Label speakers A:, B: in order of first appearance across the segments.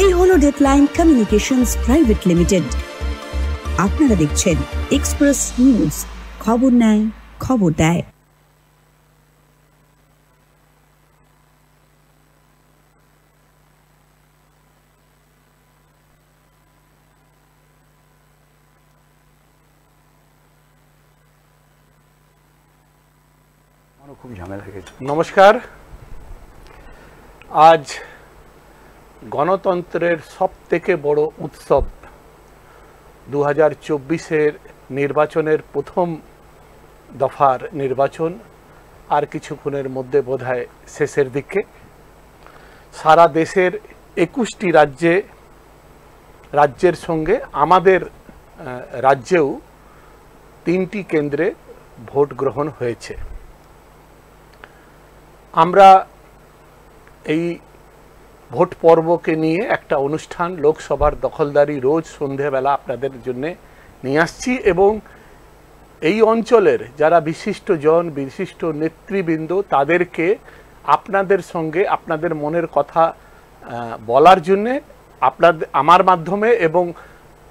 A: এই হলো deadline communications private limited আপনারা দেখছেন এক্সপ্রেস নিউজ খবর নেয় খবর দেয়
B: খুব ঝামেলা
C: নমস্কার আজ গণতন্ত্রের সব থেকে বড় উৎসব দু হাজার চব্বিশের নির্বাচনের প্রথম দফার নির্বাচন আর কিছুক্ষণের মধ্যে বোধ শেষের দিকে সারা দেশের একুশটি রাজ্যে রাজ্যের সঙ্গে আমাদের রাজ্যেও তিনটি কেন্দ্রে ভোট গ্রহণ হয়েছে আমরা এই ভোট পর্বকে নিয়ে একটা অনুষ্ঠান লোকসভার দখলদারি রোজ সন্ধেবেলা আপনাদের জন্যে নিয়ে আসছি এবং এই অঞ্চলের যারা বিশিষ্ট জন বিশিষ্ট নেতৃবৃন্দ তাদেরকে আপনাদের সঙ্গে আপনাদের মনের কথা বলার জন্যে আপনাদের আমার মাধ্যমে এবং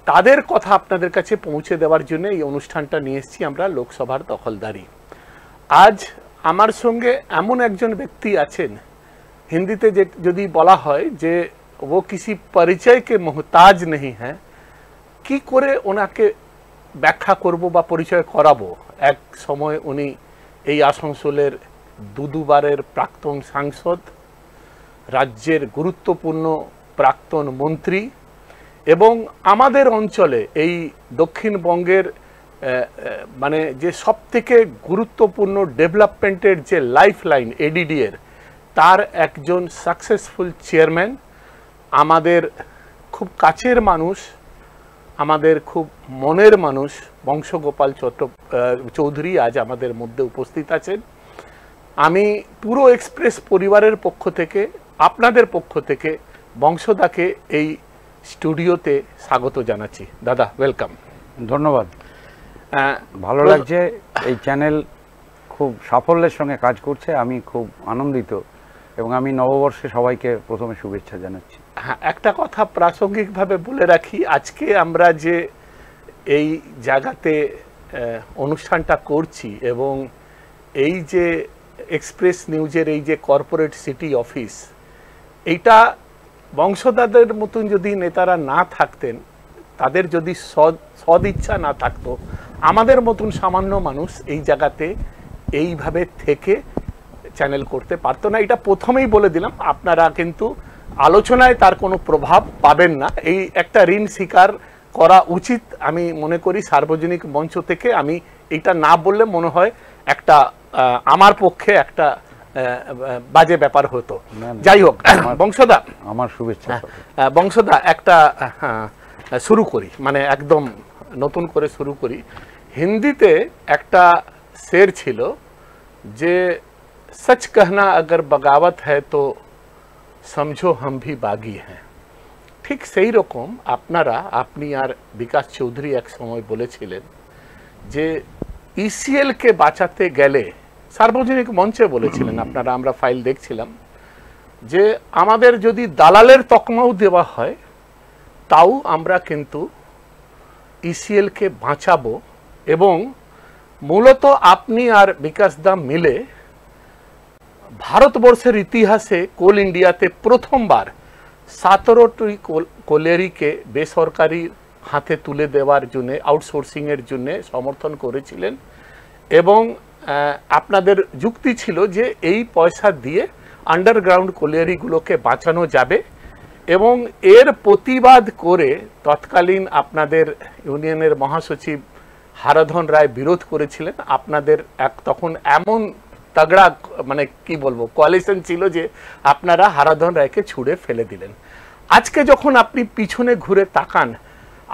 C: তাদের কথা আপনাদের কাছে পৌঁছে দেওয়ার জন্য এই অনুষ্ঠানটা নিয়ে এসেছি আমরা লোকসভার দখলদারি আজ আমার সঙ্গে এমন একজন ব্যক্তি আছেন হিন্দিতে যে যদি বলা হয় যে ও কিসি পরিচয়কে মোহতাজ নেই হ্যাঁ কি করে ওনাকে ব্যাখ্যা করব বা পরিচয় করাবো এক সময় উনি এই আসানসোলের দুদুবারের প্রাক্তন সাংসদ রাজ্যের গুরুত্বপূর্ণ প্রাক্তন মন্ত্রী এবং আমাদের অঞ্চলে এই দক্ষিণবঙ্গের মানে যে সবথেকে গুরুত্বপূর্ণ ডেভেলপমেন্টের যে লাইফ লাইন এডিডিএর এর তার একজন সাকসেসফুল চেয়ারম্যান আমাদের খুব কাছের মানুষ আমাদের খুব মনের মানুষ বংশগোপাল চট্ট চৌধুরী আজ আমাদের মধ্যে উপস্থিত আছেন আমি পুরো এক্সপ্রেস পরিবারের পক্ষ থেকে আপনাদের পক্ষ থেকে বংশদাকে এই স্টুডিওতে স্বাগত জানাচ্ছি দাদা ওয়েলকাম ধন্যবাদ
B: ভালো লাগছে এই চ্যানেল খুব সাফল্যের সঙ্গে কাজ করছে আমি খুব আনন্দিত এবং আমি নববর্ষে সবাইকে প্রথমে শুভেচ্ছা জানাচ্ছি
C: হ্যাঁ একটা কথা প্রাসঙ্গিকভাবে বলে রাখি আজকে আমরা যে এই জায়গাতে অনুষ্ঠানটা করছি এবং এই যে এক্সপ্রেস নিউজের এই যে কর্পোরেট সিটি অফিস এইটা বংশদাদের মতন যদি নেতারা না থাকতেন তাদের যদি সদিচ্ছা না থাকতো আমাদের মতন সামান্য মানুষ এই জায়গাতে এইভাবে থেকে চ্যানেল করতে পারতো না এটা প্রথমেই বলে দিলাম আপনারা কিন্তু আলোচনায় তার কোনো প্রভাব পাবেন না এই একটা ঋণ স্বীকার করা উচিত আমি মনে করি সার্বজনিক মঞ্চ থেকে আমি এটা না বললে মনে হয় একটা আমার পক্ষে একটা বাজে ব্যাপার হতো যাই হোক বংশদা আমার শুভেচ্ছা হ্যাঁ, বংশদা একটা হ্যাঁ, শুরু করি মানে একদম নতুন করে শুরু করি হিন্দিতে একটা শের ছিল যে सच कहना अगर बगावत है तो समझो हम भी बागी हैं ठीक सही रकम আপনারা আপনি আর বিকাশ চৌধুরী এক সময় বলেছিলেন যে ईसीएल কে বাঁচাতে গেলে सार्वजनिक মঞ্চে বলেছিলেন আপনারা আমরা ফাইল দেখছিলাম যে আমাদের যদি দালালদের তকমাও দেওয়া হয় তাও আমরা কিন্তু ইसीएल কে বাঁচাবো এবং মূলত আপনি আর বিকাশ দা মিলে ভারতবর্ষের ইতিহাসে কোল ইন্ডিয়াতে প্রথমবার সতেরোটি কোলেরিকে বেসরকারি হাতে তুলে দেওয়ার জন্যে আউটসোর্সিংয়ের জন্যে সমর্থন করেছিলেন এবং আপনাদের যুক্তি ছিল যে এই পয়সা দিয়ে আন্ডারগ্রাউন্ড কোলেরিগুলোকে বাঁচানো যাবে এবং এর প্রতিবাদ করে তৎকালীন আপনাদের ইউনিয়নের মহাসচিব হারাধন রায় বিরোধ করেছিলেন আপনাদের এক তখন এমন তগড়া মানে কি বলবো কোয়ালিশন ছিল যে আপনারা হারাধন রায়কে ছুড়ে ফেলে দিলেন আজকে যখন আপনি পিছনে ঘুরে তাকান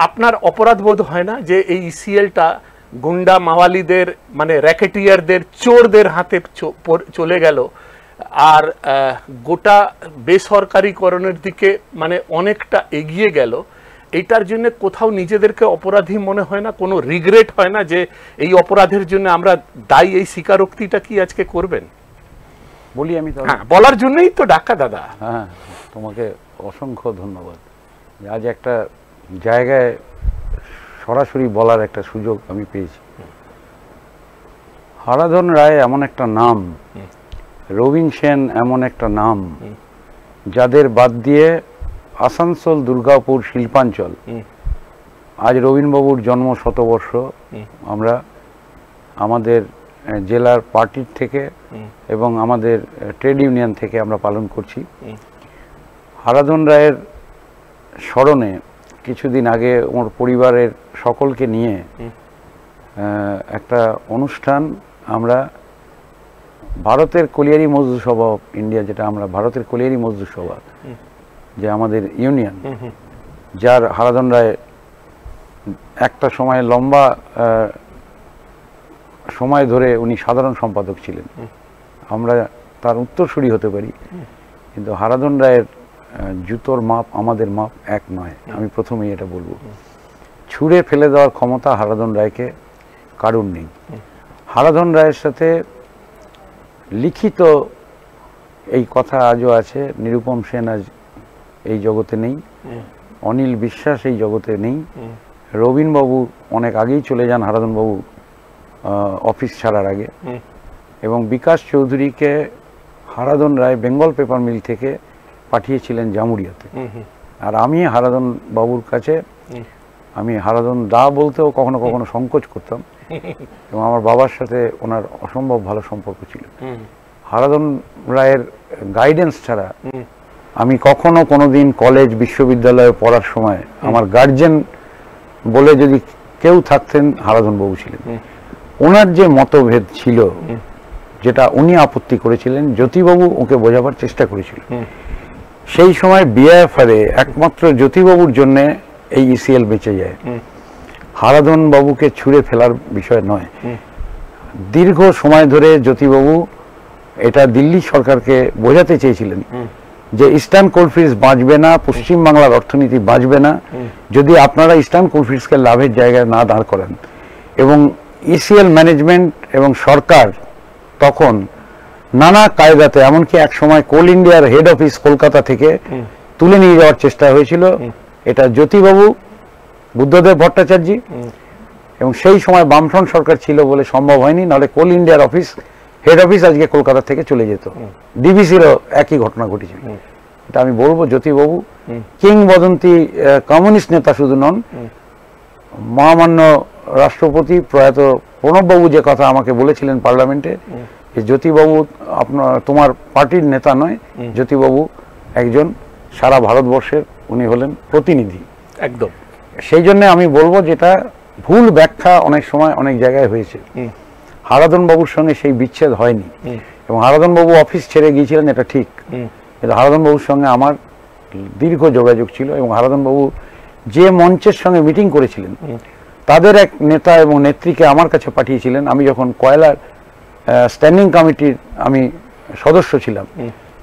C: আপনার অপরাধ বোধ হয় না যে এই ইসিএলটা e গুন্ডা মাওয়ালিদের মানে র্যাকেটিয়ারদের চোরদের হাতে চলে গেল আর গোটা বেসরকারিকরণের দিকে মানে অনেকটা এগিয়ে গেল এটার জন্য কোথাও নিজেদেরকে অপরাধী মনে হয় না কোনো রিগ্রেট হয় না যে এই অপরাধের জন্য আমরা দায়ী এই স্বীকারোক্তিটা কি আজকে করবেন বলি আমি তো হ্যাঁ, বলার জন্যই তো ডাকা দাদা
B: হ্যাঁ তোমাকে অসংখ্য ধন্যবাদ আজ একটা জায়গায় সরাসরি বলার একটা সুযোগ আমি পেয়েছি হারাধন রায় এমন একটা নাম রবীন সেন এমন একটা নাম যাদের বাদ দিয়ে আসানসোল দুর্গাপুর শিল্পাঞ্চল আজ রবীনবাবুর জন্ম শতবর্ষ আমরা আমাদের জেলার পার্টির থেকে এবং আমাদের ট্রেড ইউনিয়ন থেকে আমরা পালন করছি হারাধন রায়ের স্মরণে কিছুদিন আগে ওর পরিবারের সকলকে নিয়ে একটা অনুষ্ঠান আমরা ভারতের কলিয়ারি মজদুর সভা অফ ইন্ডিয়া যেটা আমরা ভারতের কলিয়ারি মজদুর সভা যে আমাদের ইউনিয়ন যার হারাধন রায় একটা সময় লম্বা সময় ধরে উনি সাধারণ সম্পাদক ছিলেন আমরা তার উত্তরসূরি হতে পারি কিন্তু হারাধন রায়ের জুতোর মাপ আমাদের মাপ এক নয় আমি প্রথমেই এটা বলবো ছুঁড়ে ফেলে দেওয়ার ক্ষমতা হারাদন রায়কে কারণ নেই হারাধন রায়ের সাথে লিখিত এই কথা আজও আছে নিরুপম সেন আজ এই জগতে নেই অনিল বিশ্বাস এই জগতে নেই রবীনবাবু অনেক আগেই চলে যান বাবু অফিস ছাড়ার আগে এবং বিকাশ চৌধুরীকে Haradhan Roy Bengal paper mill থেকে পাঠিয়েছিলেন জামুরিয়াতে আর আমি হারাধন বাবুর কাছে আমি হারাধন দা বলতেও কখনো কখনো সংকোচ করতাম এবং আমার বাবার সাথে ওনার অসম্ভব ভালো সম্পর্ক ছিল হারাধন রায়ের গাইডেন্স ছাড়া আমি কখনো কোনো দিন কলেজ বিশ্ববিদ্যালয়ে পড়ার সময় আমার গার্জেন বলে যদি কেউ থাকতেন হারাধন বাবু ছিলেন ওনার যে মতভেদ ছিল যেটা উনি আপত্তি করেছিলেন জ্যোতিবাবু ওকে বোঝাবার চেষ্টা করেছিল সেই সময় এ একমাত্র জ্যোতিবাবুর জন্য এই ইসিএল e বেঁচে যায় হারাধন বাবুকে ছুঁড়ে ফেলার বিষয় নয় দীর্ঘ সময় ধরে জ্যোতিবাবু এটা দিল্লি সরকারকে বোঝাতে চেয়েছিলেন যে ইস্টার্ন কোল্ডফিল্ডস বাঁচবে না পশ্চিম বাংলার অর্থনীতি বাঁচবে না যদি আপনারা ইস্টার্ন কোল্ডফিল্ডসকে লাভের জায়গায় না দাঁড় করেন এবং ইসিএল e ম্যানেজমেন্ট এবং সরকার তখন নানা কায়দাতে এমনকি এক সময় কোল ইন্ডিয়ার হেড অফিস কলকাতা থেকে তুলে নিয়ে যাওয়ার চেষ্টা হয়েছিল এটা জ্যোতিবাবু বুদ্ধদেব ভট্টাচার্য এবং সেই সময় বামফ্রন্ট সরকার ছিল বলে সম্ভব হয়নি নাহলে কোল ইন্ডিয়ার অফিস হেড অফিস আজকে কলকাতা থেকে চলে যেত ডিবিসিরও একই ঘটনা ঘটেছিল এটা আমি বলবো জ্যোতিবাবু কিংবদন্তি কমিউনিস্ট নেতা শুধু নন মহামান্য রাষ্ট্রপতি প্রয়াত প্রণববাবু যে কথা আমাকে বলেছিলেন পার্লামেন্টে যে জ্যোতিবাবু আপনার তোমার পার্টির নেতা নয় জ্যোতিবাবু একজন সারা ভারতবর্ষের উনি হলেন প্রতিনিধি একদম সেই জন্য আমি বলবো যেটা ভুল ব্যাখ্যা অনেক সময় অনেক জায়গায় হয়েছে হারাধনবাবুর সঙ্গে সেই বিচ্ছেদ হয়নি এবং হারাধনবাবু অফিস ছেড়ে গিয়েছিলেন এটা ঠিক কিন্তু হারাধনবাবুর সঙ্গে আমার দীর্ঘ যোগাযোগ ছিল এবং হারাধনবাবু যে মঞ্চের সঙ্গে মিটিং করেছিলেন তাদের এক নেতা এবং নেত্রীকে আমার কাছে পাঠিয়েছিলেন আমি যখন কয়লার স্ট্যান্ডিং কমিটির আমি সদস্য ছিলাম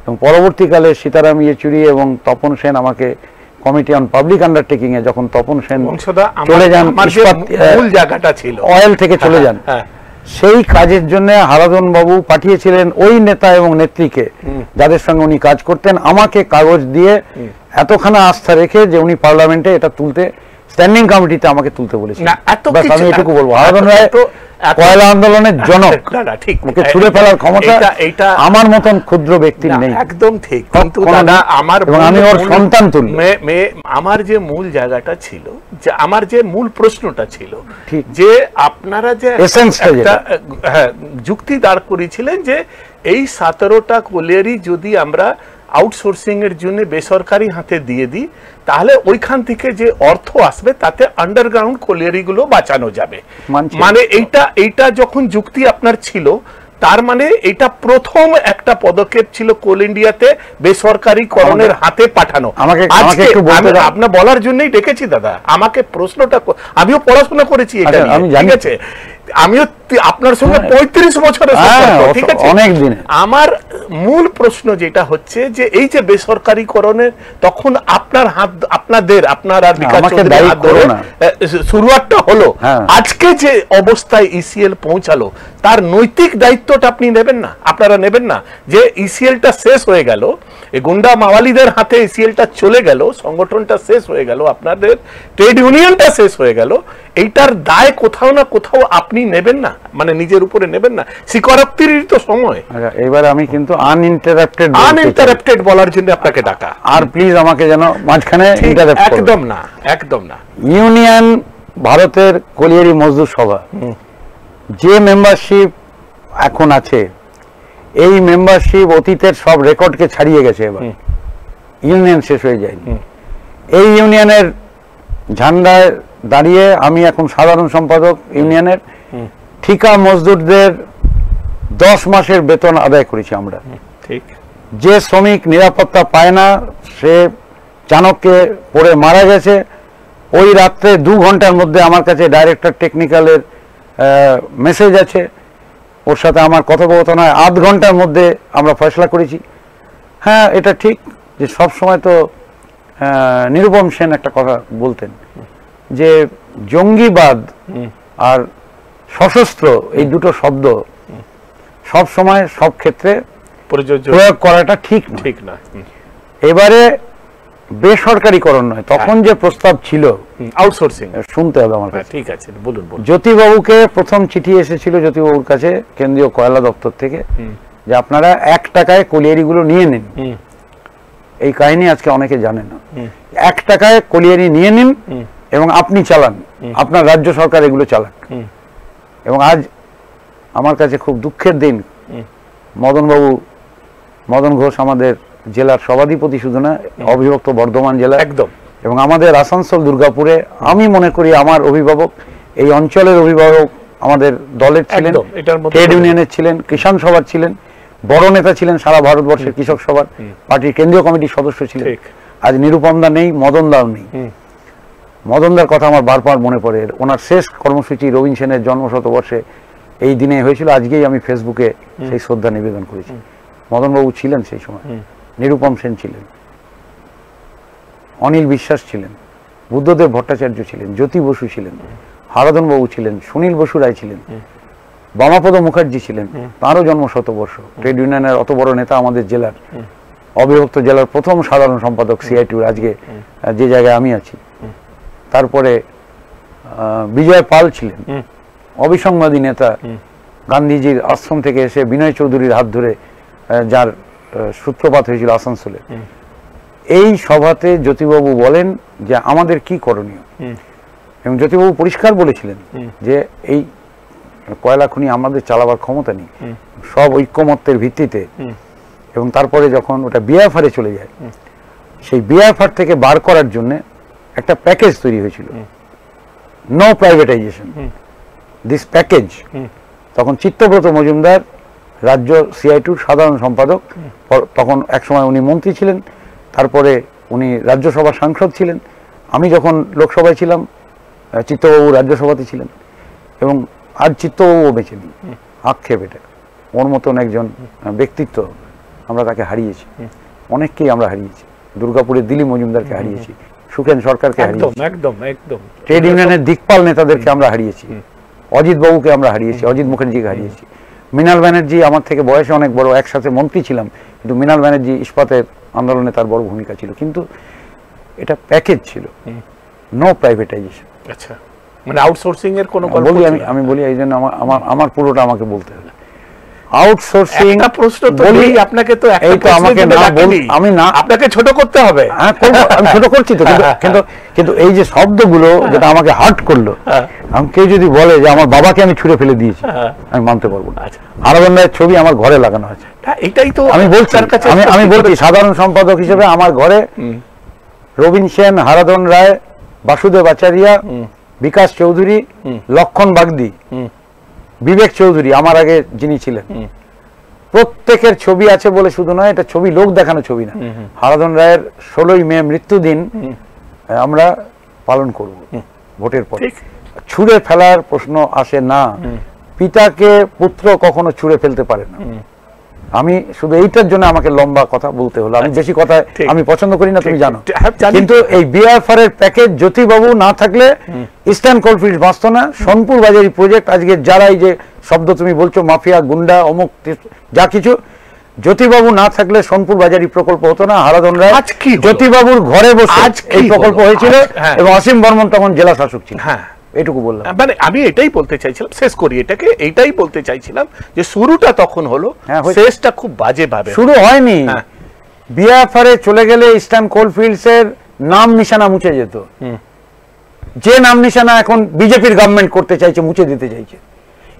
B: এবং পরবর্তীকালে সীতারাম ইয়েচুরি এবং তপন সেন আমাকে কমিটি অন পাবলিক আন্ডারটেকিং এ যখন তপন সেন চলে যান
C: অয়েল থেকে চলে হ্যাঁ, যান হ্যাঁ।
B: সেই কাজের জন্য হারাধন বাবু পাঠিয়েছিলেন ওই নেতা এবং নেত্রীকে যাদের সঙ্গে উনি কাজ করতেন আমাকে কাগজ দিয়ে এতখানা আস্থা রেখে যে উনি পার্লামেন্টে এটা তুলতে স্ট্যান্ডিং কমিটিতে আমাকে তুলতে বলেছিলেন আমি এটুকু বলবো হারাধন রায় কয়লা আন্দোলনের জনক
C: ঠিক ছুড়ে ফেলার ক্ষমতা এটা আমার
B: মতন ক্ষুদ্র নেই
C: একদম ঠিক কিন্তু আমার আমি ওর সন্তান আমার যে মূল জায়গাটা ছিল যে আমার যে মূল প্রশ্নটা ছিল যে আপনারা যে হ্যাঁ যুক্তি দাঁড় করেছিলেন যে এই সতেরোটা কোলেরই যদি আমরা আউটসোর্সিংয়ের জন্য বেসরকারি হাতে দিয়ে দিই তাহলে ওইখান থেকে যে অর্থ আসবে তাতে আন্ডারগ্রাউন্ড কোলিয়ারিগুলো বাঁচানো যাবে মানে এইটা এইটা যখন যুক্তি আপনার ছিল তার মানে এটা প্রথম একটা পদক্ষেপ ছিল কোল ইন্ডিয়াতে বেসরকারীকরণের হাতে পাঠানো আপনার বলার জন্যই ডেকেছি দাদা আমাকে প্রশ্নটা আমিও পড়াশোনা করেছি এটা আচ্ছা, ঠিক আছে আমিও আপনার সঙ্গে হ্যাঁ। পঁয়ত্রিশ বছরের হ্যাঁ, ঠিক আছে অনেকদিন আমার মূল প্রশ্ন যেটা হচ্ছে যে এই যে বেসরকারিকরণের তখন আপনার হাত আপনাদের আপনার আর বিকাশের শুরুয়াতটা হলো হ্যাঁ। আজকে যে অবস্থায় ইসিএল e পৌঁছালো তার নৈতিক দায়িত্বটা আপনি নেবেন না আপনারা নেবেন না যে ইসিএলটা e শেষ হয়ে গেল এই গুন্ডা মাওয়ালিদের হাতে ইসিএলটা e চলে গেল সংগঠনটা শেষ হয়ে গেল আপনাদের ট্রেড ইউনিয়নটা শেষ হয়ে গেল এইটার দায় কোথাও না কোথাও আপনি নেবেন না মানে নিজের উপরে নেবেন না শিকরাপ্তির তো সময়
B: আচ্ছা, এবার আমি কিন্তু আনইন্টারাপ্টেড আনইন্টারাপ্টেড
C: বলার জন্য আপনাকে ডাকা
B: আর প্লিজ আমাকে যেন মাঝখানে একদম না একদম না ইউনিয়ন ভারতের কলিয়ারি মজদুর সভা যে মেম্বারশিপ এখন আছে এই মেম্বারশিপ অতীতের সব রেকর্ডকে ছাড়িয়ে গেছে এবার ইউনিয়ন শেষ হয়ে যায় এই ইউনিয়নের ঝান্ডায় দাঁড়িয়ে আমি এখন সাধারণ সম্পাদক ইউনিয়নের ঠিকা মজদুরদের দশ মাসের বেতন আদায় করেছি আমরা ঠিক যে শ্রমিক নিরাপত্তা পায় না সে চাণক্যে পড়ে মারা গেছে ওই রাত্রে দু ঘন্টার মধ্যে আমার কাছে ডাইরেক্টর টেকনিক্যালের মেসেজ আছে ওর সাথে আমার কথোপকথন হয় আধ ঘন্টার মধ্যে আমরা ফয়সলা করেছি হ্যাঁ এটা ঠিক যে সব সময় তো নিরুপম সেন একটা কথা বলতেন যে জঙ্গিবাদ আর সশস্ত্র এই দুটো শব্দ সব সময় সব ক্ষেত্রে প্রয়োগ করাটা ঠিক ঠিক না এবারে বেসরকারীকরণ নয় তখন হ্যাঁ। যে প্রস্তাব ছিল আউটসোর্সিং শুনতে হবে আমার হ্যাঁ, কাছে
C: ঠিক আছে বলুন
B: জ্যোতিবাবুকে প্রথম চিঠি এসেছিল জ্যোতিবাবুর কাছে কেন্দ্রীয় কয়লা দপ্তর থেকে যে আপনারা এক টাকায় কলিয়ারিগুলো নিয়ে নিন এই কাহিনী আজকে অনেকে জানে না এক টাকায় কলিয়ারি নিয়ে নিন এবং আপনি চালান আপনার রাজ্য সরকার এগুলো চালান এবং আজ আমার কাছে খুব দুঃখের দিন মদনবাবু মদন ঘোষ আমাদের জেলার সভাধিপতি শুধু না অবিভক্ত বর্ধমান জেলা একদম এবং আমাদের আসানসোল দুর্গাপুরে আমি মনে করি আমার অভিভাবক এই অঞ্চলের অভিভাবক আমাদের দলের ছিলেন ট্রেড ইউনিয়নের ছিলেন কিষাণ সভার ছিলেন বড় নেতা ছিলেন সারা ভারতবর্ষের কৃষক সভার পার্টির কেন্দ্রীয় কমিটির সদস্য ছিলেন আজ নিরুপমদা নেই মদনদাও নেই মদনদার কথা আমার বারবার মনে পড়ে ওনার শেষ কর্মসূচি রবীন সেনের জন্মশতবর্ষে এই দিনে হয়েছিল আজকেই আমি ফেসবুকে সেই শ্রদ্ধা নিবেদন করেছি মদনবাবু ছিলেন সেই সময় নিরুপম সেন ছিলেন অনিল বিশ্বাস ছিলেন বুদ্ধদেব ভট্টাচার্য ছিলেন জ্যোতি বসু ছিলেন হারাধন বাবু ছিলেন সুনীল বসু রায় ছিলেন বামাপদ মুখার্জি ছিলেন তারও জন্ম শতবর্ষ ট্রেড ইউনিয়নের অত বড় নেতা আমাদের জেলার অবিভক্ত জেলার প্রথম সাধারণ সম্পাদক সিআইটিউর আজকে যে জায়গায় আমি আছি তারপরে বিজয় পাল ছিলেন অবিসংবাদী নেতা গান্ধীজির আশ্রম থেকে এসে বিনয় চৌধুরীর হাত ধরে যার সূত্রপাত হয়েছিল আসানসোলে এই সভাতে জ্যোতিবাবু বলেন যে আমাদের কি করণীয় এবং জ্যোতিবাবু পরিষ্কার বলেছিলেন যে এই কয়লা খনি আমাদের চালাবার ক্ষমতা নেই সব ঐক্যমত্যের ভিত্তিতে এবং তারপরে যখন ওটা বিএফআরে চলে যায় সেই বিএফআর থেকে বার করার জন্য একটা প্যাকেজ তৈরি হয়েছিল নো প্রাইভেটাইজেশন দিস প্যাকেজ তখন চিত্তব্রত মজুমদার রাজ্য সিআইটুর সাধারণ সম্পাদক তখন একসময় উনি মন্ত্রী ছিলেন তারপরে উনি রাজ্যসভার সাংসদ ছিলেন আমি যখন লোকসভায় ছিলাম চিত্তবাবু রাজ্যসভাতে ছিলেন এবং আজ চিত্তবাবুও বেঁচে নি আক্ষেপ এটা ওর মতন একজন ব্যক্তিত্ব আমরা তাকে হারিয়েছি অনেককেই আমরা হারিয়েছি দুর্গাপুরের দিলীপ মজুমদারকে হারিয়েছি সুখেন সরকারকে ট্রেড ইউনিয়নের দিকপাল নেতাদেরকে আমরা হারিয়েছি অজিত বাবুকে আমরা হারিয়েছি অজিত মুখার্জিকে হারিয়েছি মৃণাল ব্যানার্জি আমার থেকে বয়সে অনেক বড় একসাথে মন্ত্রী ছিলাম কিন্তু মৃণাল ব্যানার্জি ইস্পাতের আন্দোলনে তার বড় ভূমিকা ছিল কিন্তু এটা প্যাকেজ ছিল নো প্রাইভেটাইজেশন
C: আচ্ছা মানে আউটসোর্সিং এর কোনো বলি আমি
B: আমি বলি এই জন্য আমার আমার পুরোটা আমাকে বলতে হবে আউটসোর্সিং একটা প্রশ্ন তো বলি আপনাকে তো একটা আমাকে না বলি আমি না আপনাকে ছোট করতে হবে হ্যাঁ আমি ছোট করছি তো কিন্তু কিন্তু এই যে শব্দগুলো হ্যাঁ। যেটা আমাকে হার্ট করলো হ্যাঁ। আমি কেউ যদি বলে যে আমার বাবাকে আমি ছুঁড়ে ফেলে দিয়েছি হ্যাঁ। আমি মানতে পারবো না আচ্ছা। ছবি আমার ঘরে লাগানো আছে
C: এটাই তো আমি বলছি আমি আমি বলছি সাধারণ সম্পাদক হিসেবে আমার ঘরে
B: রবিন সেন হারাধন রায় বাসুদেব আচারিয়া বিকাশ চৌধুরী লক্ষণ বাগদি বিবেক চৌধুরী আমার আগে যিনি ছিলেন প্রত্যেকের ছবি আছে বলে শুধু নয় এটা ছবি লোক দেখানো ছবি না হারাধন রায়ের ষোলোই মে মৃত্যুদিন আমরা পালন করব ভোটের পরে ছুঁড়ে ফেলার প্রশ্ন আসে না পিতাকে পুত্র কখনো ছুঁড়ে ফেলতে পারে না আমি শুধু এইটার জন্য আমাকে লম্বা কথা বলতে হলো আমি আচ্ছা, বেশি কথা আমি পছন্দ করি না তুমি জানো হ্যাঁ, কিন্তু এই বিআরএফআর এর প্যাকেজ জ্যোতিবাবু না থাকলে ইস্টার্ন কোলফিল্ড বাঁচত না সোনপুর বাজারি প্রজেক্ট আজকে যারা যে শব্দ তুমি বলছো মাফিয়া গুন্ডা অমুক যা কিছু জ্যোতিবাবু না থাকলে সোনপুর বাজারি প্রকল্প হতো না হারাধন রায় জ্যোতিবাবুর ঘরে বসে এই প্রকল্প হয়েছিল হ্যাঁ। এবং অসীম
C: বর্মন তখন জেলা শাসক ছিল হ্যাঁ এটুকু বললাম মানে আমি এটাই বলতে চাইছিলাম শেষ করি এটাকে এটাই বলতে চাইছিলাম যে শুরুটা তখন হলো হ্যাঁ, শেষটা খুব বাজে ভাবে শুরু হয়নি হ্যাঁ। বিয়াফারে চলে গেলে ইস্টার্ন কোলফিল্ডস এর নাম
B: নিশানা মুছে যেত যে নাম নিশানা এখন বিজেপির গভর্নমেন্ট করতে চাইছে মুছে দিতে চাইছে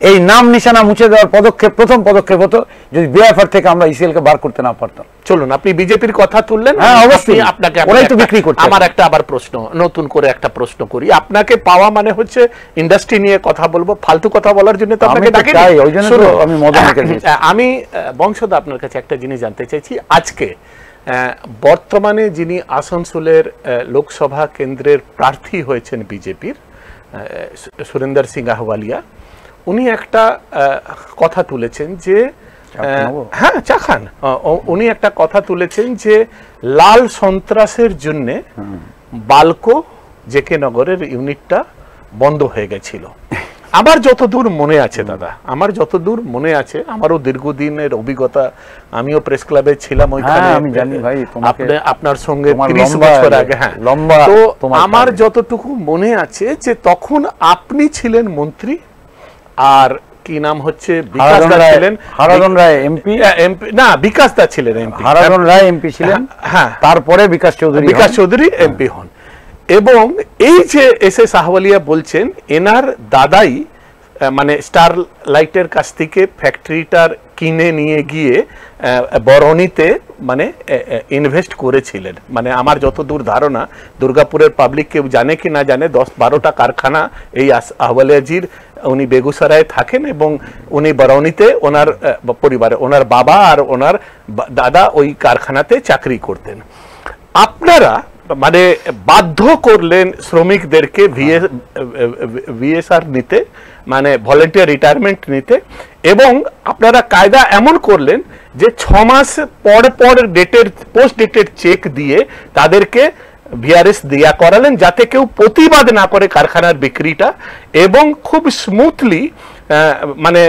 B: এই নাম নিশানা মুছে দেওয়ার পদক্ষেপ প্রথম পদক্ষেপ হতো যদি বিআইএফআর থেকে আমরা
C: ইসিএল কে বার করতে না পারতাম চলুন আপনি বিজেপির কথা তুললেন হ্যাঁ অবশ্যই আপনাকে ওরাই তো বিক্রি করতে আমার একটা আবার প্রশ্ন নতুন করে একটা প্রশ্ন করি আপনাকে পাওয়া মানে হচ্ছে ইন্ডাস্ট্রি নিয়ে কথা বলবো ফালতু কথা বলার জন্য তো আপনাকে ডাকি তাই ওই জন্য আমি মদনকে আমি বংশদ আপনার কাছে একটা জিনিস জানতে চাইছি আজকে বর্তমানে যিনি আসানসোলের লোকসভা কেন্দ্রের প্রার্থী হয়েছেন বিজেপির সুরেন্দর সিং আহওয়ালিয়া উনি একটা কথা তুলেছেন যে হ্যাঁ চা খান উনি একটা কথা তুলেছেন যে লাল সন্ত্রাসের জন্য বালকো জেকে নগরের ইউনিটটা বন্ধ হয়ে গেছিল আমার যতদূর মনে আছে দাদা আমার যতদূর মনে আছে আমারও দীর্ঘদিনের অভিজ্ঞতা আমিও প্রেস ক্লাবে ছিলাম হ্যাঁ, ওইখানে আপনার সঙ্গে বছর ইয়ে, আগে হ্যাঁ তো আমার যতটুকু মনে আছে যে তখন আপনি ছিলেন মন্ত্রী আর কি নাম হচ্ছে বিকাশ দা ছিলেন হ্যাঁ, হ্যাঁ। তারপরে বিকাশ চৌধুরী বিকাশ চৌধুরী এমপি হন এবং এই যে এস এস আহবালিয়া বলছেন এনার দাদাই মানে স্টার লাইটের কাছ থেকে ফ্যাক্টরিটার কিনে নিয়ে গিয়ে বরণীতে মানে ইনভেস্ট করেছিলেন মানে আমার যত দূর ধারণা দুর্গাপুরের পাবলিক কেউ জানে কি না জানে দশ বারোটা কারখানা এই আহবালিয়াজির উনি বেগুসরায় থাকেন এবং উনি বরৌনিতে ওনার পরিবারে ওনার বাবা আর ওনার দাদা ওই কারখানাতে চাকরি করতেন আপনারা মানে বাধ্য করলেন শ্রমিকদেরকে ভিএসআর নিতে মানে ভলেন্টিয়ার রিটায়ারমেন্ট নিতে এবং আপনারা কায়দা এমন করলেন যে ছ মাস পর পর ডেটের পোস্ট ডেটের চেক দিয়ে তাদেরকে ভিআরএস দেয়া করালেন যাতে কেউ প্রতিবাদ না করে কারখানার বিক্রিটা এবং খুব স্মুথলি মানে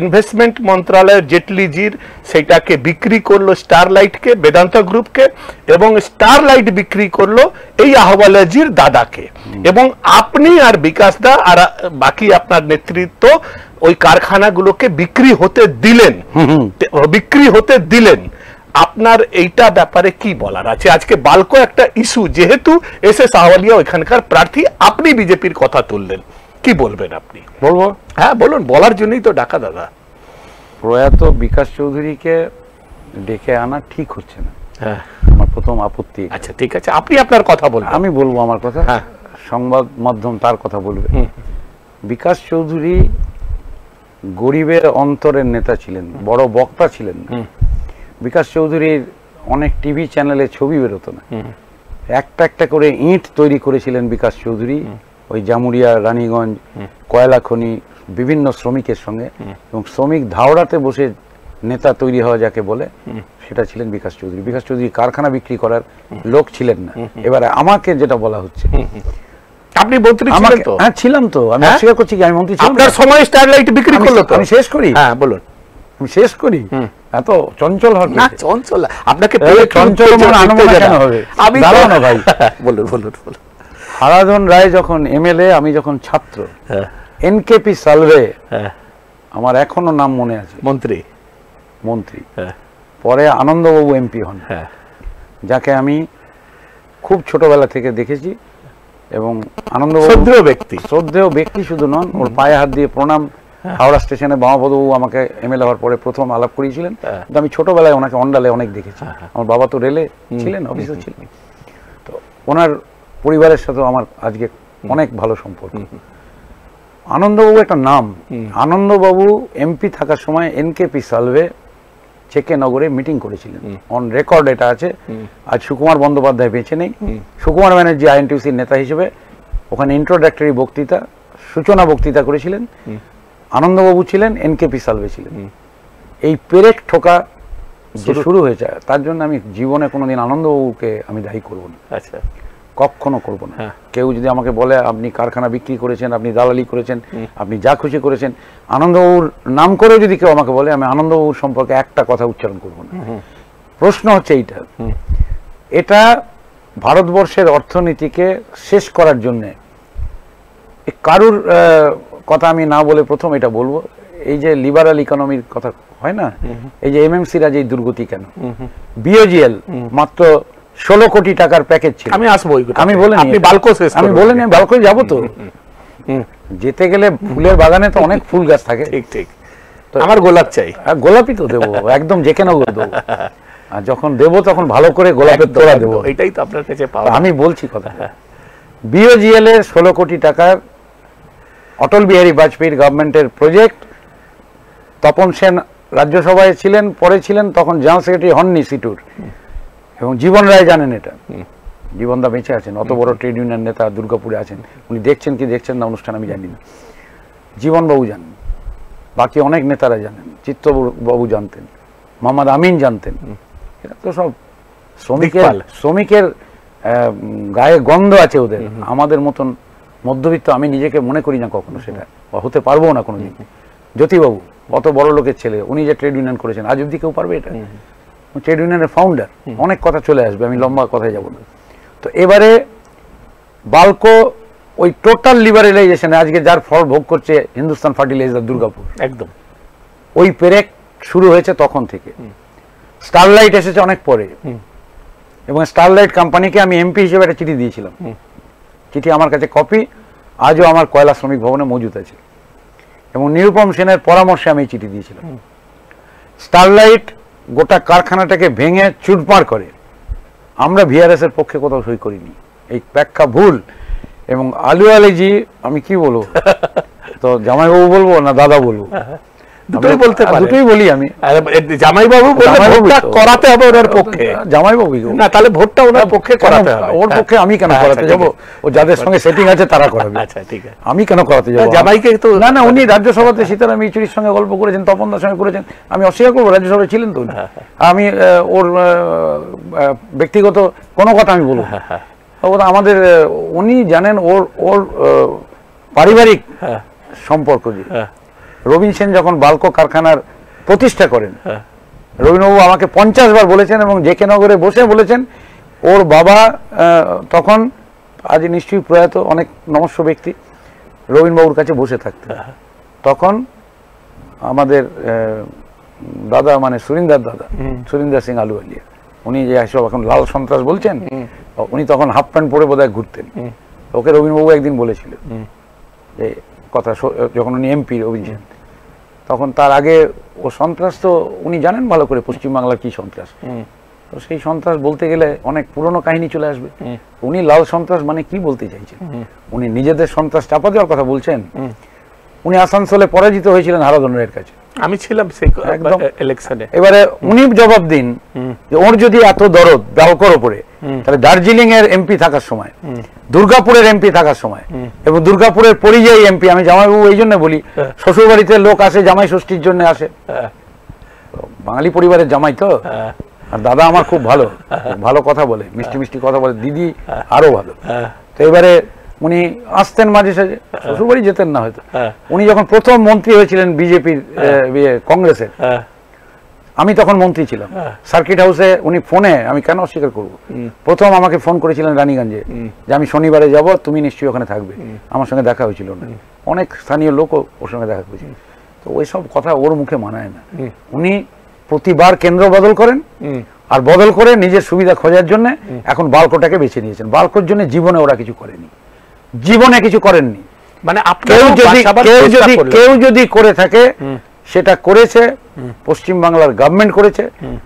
C: ইনভেস্টমেন্ট মন্ত্রণালয় জেটলিজির সেটাকে বিক্রি করলো স্টারলাইটকে বেদান্ত গ্রুপকে এবং স্টারলাইট বিক্রি করলো এই আহ্বালাজির দাদাকে এবং আপনি আর বিকাশ দা আর বাকি আপনার নেতৃত্ব ওই কারখানাগুলোকে বিক্রি হতে দিলেন বিক্রি হতে দিলেন আপনার এইটা ব্যাপারে কি বলার আছে আজকে বালকো একটা ইস্যু যেহেতু এস এস আহওয়ালিয়া ওইখানকার প্রার্থী আপনি বিজেপির কথা তুললেন কি বলবেন আপনি বলবো হ্যাঁ বলুন বলার জন্যই তো ডাকা দাদা প্রয়াত বিকাশ চৌধুরীকে
B: ডেকে আনা ঠিক হচ্ছে না হ্যাঁ আমার প্রথম আপত্তি আচ্ছা ঠিক আছে আপনি আপনার কথা বলবেন আমি বলবো আমার কথা হ্যাঁ সংবাদ মাধ্যম তার কথা বলবে বিকাশ চৌধুরী গরিবের অন্তরের নেতা ছিলেন বড় বক্তা ছিলেন না বিকাশ চৌধুরীর অনেক টিভি চ্যানেলে ছবি বেরোতো না একটা একটা করে ইট তৈরি করেছিলেন বিকাশ চৌধুরী ওই জামুরিয়া রানীগঞ্জ কয়লা খনি বিভিন্ন শ্রমিকের সঙ্গে এবং শ্রমিক ধাওড়াতে বসে নেতা তৈরি হওয়া যাকে বলে সেটা ছিলেন বিকাশ চৌধুরী বিকাশ চৌধুরী কারখানা বিক্রি করার লোক ছিলেন না এবারে আমাকে যেটা বলা হচ্ছে আপনি মন্ত্রী ছিলেন তো হ্যাঁ ছিলাম তো আমি হ্যাঁ? অস্বীকার করছি কি আমি মন্ত্রী ছিলাম আপনার সময় স্টারলাইট বিক্রি করলো তো আমি শেষ করি হ্যাঁ বলুন আমি শেষ করি এত চঞ্চল হবে না চঞ্চল আপনাকে চঞ্চল মানে হবে আমি দাঁড়ানো ভাই
C: বলুন বলুন বলুন
B: হারাধন রায় যখন এমএলএ আমি যখন ছাত্র হ্যাঁ। এনকেপি সালভে হ্যাঁ। আমার এখনো নাম মনে আছে মন্ত্রী মন্ত্রী হ্যাঁ। পরে আনন্দবাবু এমপি হন যাকে আমি খুব ছোটবেলা থেকে দেখেছি এবং আনন্দবাবু ব্যক্তি শ্রদ্ধেয় ব্যক্তি শুধু নন ওর পায়ে হাত দিয়ে প্রণাম হ্যাঁ। হাওড়া স্টেশনে বামাপদবাবু আমাকে এমএলএ হওয়ার পরে প্রথম আলাপ করিয়েছিলেন হ্যাঁ। কিন্তু আমি ছোটবেলায় ওনাকে অন্ডালে অনেক দেখেছি হ্যাঁ, আমার বাবা তো রেলে ছিলেন অফিসে ছিলেন তো ওনার পরিবারের সাথে আমার আজকে অনেক ভালো সম্পর্ক আনন্দবাবু একটা নাম আনন্দবাবু এমপি থাকার সময় এনকেপি সালভে চেকে নগরে মিটিং করেছিলেন অন রেকর্ড এটা আছে আজ সুকুমার বন্দ্যোপাধ্যায় বেঁচে নেই সুকুমার ব্যানার্জি আইএনটিউসির নেতা হিসেবে ওখানে ইন্ট্রোডাক্টরি বক্তৃতা সূচনা বক্তৃতা করেছিলেন আনন্দবাবু ছিলেন এনকেপি সালভে ছিলেন এই পেরেক ঠোকা যে শুরু হয়েছে তার জন্য আমি জীবনে কোনোদিন আনন্দবাবুকে আমি দায়ী করব না আচ্ছা কখনো করব না হ্যাঁ। কেউ যদি আমাকে বলে আপনি কারখানা বিক্রি করেছেন আপনি দালালি করেছেন আপনি যা খুশি করেছেন আনন্দবাবুর নাম করে যদি কেউ আমাকে বলে আমি আনন্দবাবুর সম্পর্কে একটা কথা উচ্চারণ করব না প্রশ্ন হচ্ছে এইটা এটা ভারতবর্ষের অর্থনীতিকে শেষ করার জন্যে কারুর কথা আমি না বলে প্রথম এটা বলবো এই যে লিবারাল ইকোনমির কথা হয় না এই যে এমএমসি এমএমসিরা যে দুর্গতি কেন বিওজিএল মাত্র ষোলো কোটি টাকার প্যাকেজ ছিল আমি আসবো আমি বলে আপনি বালকো শেষ আমি বলে নি বালকো যাবো তো যেতে গেলে ফুলের বাগানে তো অনেক ফুল গাছ থাকে ঠিক ঠিক আমার গোলাপ চাই গোলাপই তো দেবো একদম যে কেন দেবো আর যখন দেবো তখন ভালো করে গোলাপের দোলা দেবো এটাই তো আপনার কাছে আমি বলছি কথা বিওজিএল এর ষোলো কোটি টাকার অটল বিহারী বাজপেয়ীর গভর্নমেন্টের প্রজেক্ট তপন সেন রাজ্যসভায় ছিলেন পরে ছিলেন তখন জেনারেল সেক্রেটারি হননি সিটুর এবং জীবন রায় জানেন এটা জীবনদা বেঁচে আছেন অত বড় ট্রেড ইউনিয়ন নেতা দুর্গাপুরে আছেন উনি দেখছেন কি দেখছেন না অনুষ্ঠান আমি জানি না জীবনবাবু জানেন বাকি অনেক নেতারা জানেন চিত্তবাবু জানতেন মোহাম্মদ আমিন জানতেন এটা তো সব শ্রমিকের শ্রমিকের গায়ে গন্ধ আছে ওদের আমাদের মতন মধ্যবিত্ত আমি নিজেকে মনে করি না কখনো সেটা হতে পারবো না কোনো দিন জ্যোতিবাবু অত বড় লোকের ছেলে উনি যে ট্রেড ইউনিয়ন করেছেন আজ অব্দি কেউ পারবে এটা ট্রেড ইউনিয়নের ফাউন্ডার অনেক কথা চলে আসবে আমি লম্বা কথায় যাব না তো এবারে বালকো ওই টোটাল লিবারেলাইজেশনে আজকে যার ফল ভোগ করছে হিন্দুস্তান ফার্টিলাইজার দুর্গাপুর একদম ওই পেরেক শুরু হয়েছে তখন থেকে স্টারলাইট এসেছে অনেক পরে এবং স্টারলাইট কোম্পানিকে আমি এমপি হিসেবে একটা চিঠি দিয়েছিলাম চিঠি আমার কাছে কপি আজও আমার কয়লা শ্রমিক ভবনে মজুদ আছে এবং নিরুপম সেনের পরামর্শে আমি চিঠি দিয়েছিলাম স্টারলাইট গোটা কারখানাটাকে ভেঙে চুটপাড় করে আমরা ভিআরএসের পক্ষে কোথাও সই করিনি এই ব্যাখ্যা ভুল এবং আলু আলিজি আমি কি বলবো তো জামাইবাবু বলবো না দাদা বলবো হ্যাঁ, হ্যাঁ। দুটোই বলতে পারে দুটোই বলি আমি জামাইবাবু বলে ভোটটা করাতে হবে ওনার পক্ষে জামাইবাবু না তাহলে ভোটটা ওনার পক্ষে করাতে হবে ওর পক্ষে আমি কেন আচ্ছা, করাতে ও যাদের সঙ্গে সেটিং আছে তারা করাবে আচ্ছা ঠিক আছে আমি কেন করাতে জামাইকে তো না না উনি রাজ্যসভাতে সীতারাম ইচুরির সঙ্গে গল্প করেছেন দার সঙ্গে করেছেন আমি অস্বীকার করবো রাজ্যসভায় ছিলেন তো আমি ওর ব্যক্তিগত কোনো কথা আমি বলবো হ্যাঁ। আমাদের উনি জানেন ওর ওর পারিবারিক হ্যাঁ। সম্পর্ক রবীন সেন যখন বালকো কারখানার প্রতিষ্ঠা করেন হ্যাঁ। রবীন্দ্রবাবু আমাকে পঞ্চাশ বার বলেছেন এবং জেকে কে নগরে বসে বলেছেন ওর বাবা তখন আজ নিশ্চয়ই প্রয়াত অনেক নমস্য ব্যক্তি রবীনবাবুর কাছে বসে থাকতেন হ্যাঁ, হ্যাঁ। তখন আমাদের দাদা মানে সুরিন্দার দাদা সুরিন্দার সিং আলুয়ালিয়া উনি যে সব এখন লাল সন্ত্রাস বলছেন উনি তখন হাফ প্যান্ট পরে বোধহয় ঘুরতেন ওকে রবীন্দ্রবাবু একদিন বলেছিল যে কথা যখন উনি এমপি রবীন্দ্র তখন তার আগে ও সন্ত্রাস তো উনি জানেন ভালো করে পশ্চিমবাংলার কি সন্ত্রাস তো সেই সন্ত্রাস বলতে গেলে অনেক পুরনো কাহিনী চলে আসবে উনি লাল সন্ত্রাস মানে কি বলতে চাইছেন উনি নিজেদের সন্ত্রাস চাপা দেওয়ার কথা বলছেন উনি আসানসোলে পরাজিত হয়েছিলেন হারাধনের কাছে
C: আমি ছিলাম একদম ইলেকশনে এবারে
B: উনি জবাব দিন যে ওর যদি এত দরদ ব্যালকর উপরে তাহলে দার্জিলিং এর এমপি থাকার সময় দুর্গাপুরের এমপি থাকার সময় এবং দুর্গাপুরের পরিযায়ী এমপি আমি জামাইবাবু এই জন্য বলি হ্যাঁ। শ্বশুর বাড়িতে লোক আসে জামাই ষষ্ঠীর জন্য আসে হ্যাঁ। বাঙালি পরিবারের জামাই তো হ্যাঁ। আর দাদা আমার খুব ভালো ভালো কথা বলে মিষ্টি মিষ্টি কথা বলে দিদি আরো ভালো তো এবারে উনি আসতেন মাঝে সাঝে হ্যাঁ। শ্বশুরবাড়ি যেতেন না হয়তো হ্যাঁ। উনি যখন প্রথম মন্ত্রী হয়েছিলেন বিজেপির হ্যাঁ। ইয়ে, কংগ্রেসের আমি তখন মন্ত্রী ছিলাম সার্কিট হাউসে উনি ফোনে আমি কেন অস্বীকার করব প্রথম আমাকে ফোন করেছিলেন রানীগঞ্জে যে আমি শনিবারে যাব তুমি নিশ্চয়ই ওখানে থাকবে আমার সঙ্গে দেখা হয়েছিল না অনেক স্থানীয় লোকও ওর সঙ্গে দেখা করেছিল তো ওইসব কথা ওর মুখে মানায় না উনি প্রতিবার কেন্দ্র বদল করেন আর বদল করে নিজের সুবিধা খোঁজার জন্য এখন বালকোটাকে বেছে নিয়েছেন বালকোর জন্য জীবনে ওরা কিছু করেনি জীবনে কিছু করেননি মানে কেউ যদি কেউ যদি কেউ যদি করে থাকে সেটা করেছে পশ্চিম বাংলার গভর্নমেন্ট করেছে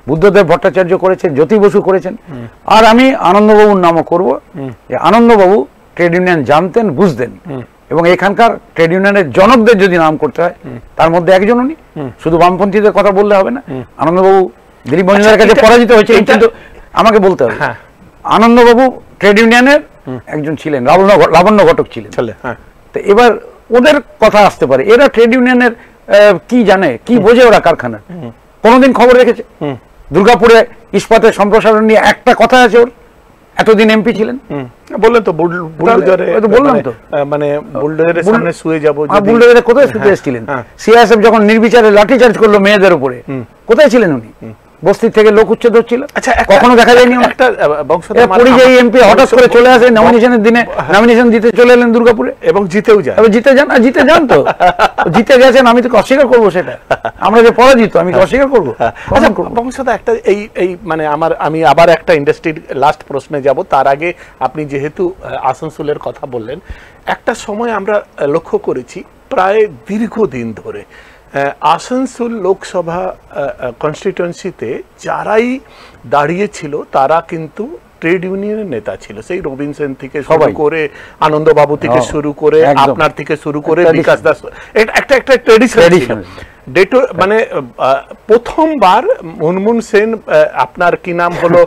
B: বুদ্ধদেব ভট্টাচার্য করেছেন জ্যোতি বসু করেছেন আর আমি আনন্দবাবুর নামও করবো যে আনন্দবাবু ট্রেড ইউনিয়ন জানতেন বুঝতেন এবং এখানকার ট্রেড ইউনিয়নের জনকদের যদি নাম করতে হয় তার মধ্যে একজন উনি শুধু বামপন্থীদের কথা বললে হবে না আনন্দবাবু দিলীপ মজুমদারের আচ্ছা, কাছে পরাজিত হয়েছে কিন্তু আমাকে বলতে হবে হ্যাঁ। আনন্দবাবু ট্রেড ইউনিয়নের একজন ছিলেন লাবণ্য লাবণ্য ঘটক ছিলেন হ্যাঁ। তো এবার ওদের কথা আসতে পারে এরা ট্রেড ইউনিয়নের কি জানে কি বোঝে ওরা কারখানার কোনোদিন খবর রেখেছে দুর্গাপুরে ইস্পাতের সম্প্রসারণ নিয়ে একটা কথা আছে ওর এতদিন এমপি ছিলেন বললেন তো বললাম মানে, তো
C: মানে বুলডোজারের সামনে শুয়ে যাবো বুলডোজারে কোথায় শুতে হ্যাঁ, এসেছিলেন হ্যাঁ।
B: সিআইএসএফ যখন নির্বিচারে লাঠিচার্জ করলো মেয়েদের উপরে কোথায় ছিলেন উনি বস্তির থেকে লোক উচ্ছেদ হচ্ছিল আচ্ছা, কখনো দেখা যায়নি
C: একটা পরিযায়ী এমপি হঠাৎ করে চলে আসে নমিনেশনের
B: দিনে নমিনেশন হ্যাঁ। দিতে চলে এলেন দুর্গাপুরে এবং জিতেও যায় তবে জিতে যান জিতে যান তো
C: জিতে গেছেন আমি তো অস্বীকার করবো সেটা আমরা যে পরাজিত আমি তো অস্বীকার করবো হ্যাঁ। আচ্ছা, বংশদা একটা এই এই মানে আমার আমি আবার একটা ইন্ডাস্ট্রির লাস্ট প্রশ্নে যাব তার আগে আপনি যেহেতু আসানসোলের কথা বললেন একটা সময় আমরা লক্ষ্য করেছি প্রায় দীর্ঘদিন ধরে আসানসোল লোকসভা কনস্টিটুয়েন্সিতে যারাই দাঁড়িয়েছিল তারা কিন্তু ট্রেড ইউনিয়নের নেতা ছিল সেই রবীন্দ্র সেন থেকে সবাই করে আনন্দবাবু থেকে শুরু করে আপনার থেকে শুরু করে বিকাশ দাস একটা একটা ট্রেডিশন ডেটো মানে প্রথমবার মুনমুন সেন আপনার কি নাম হলো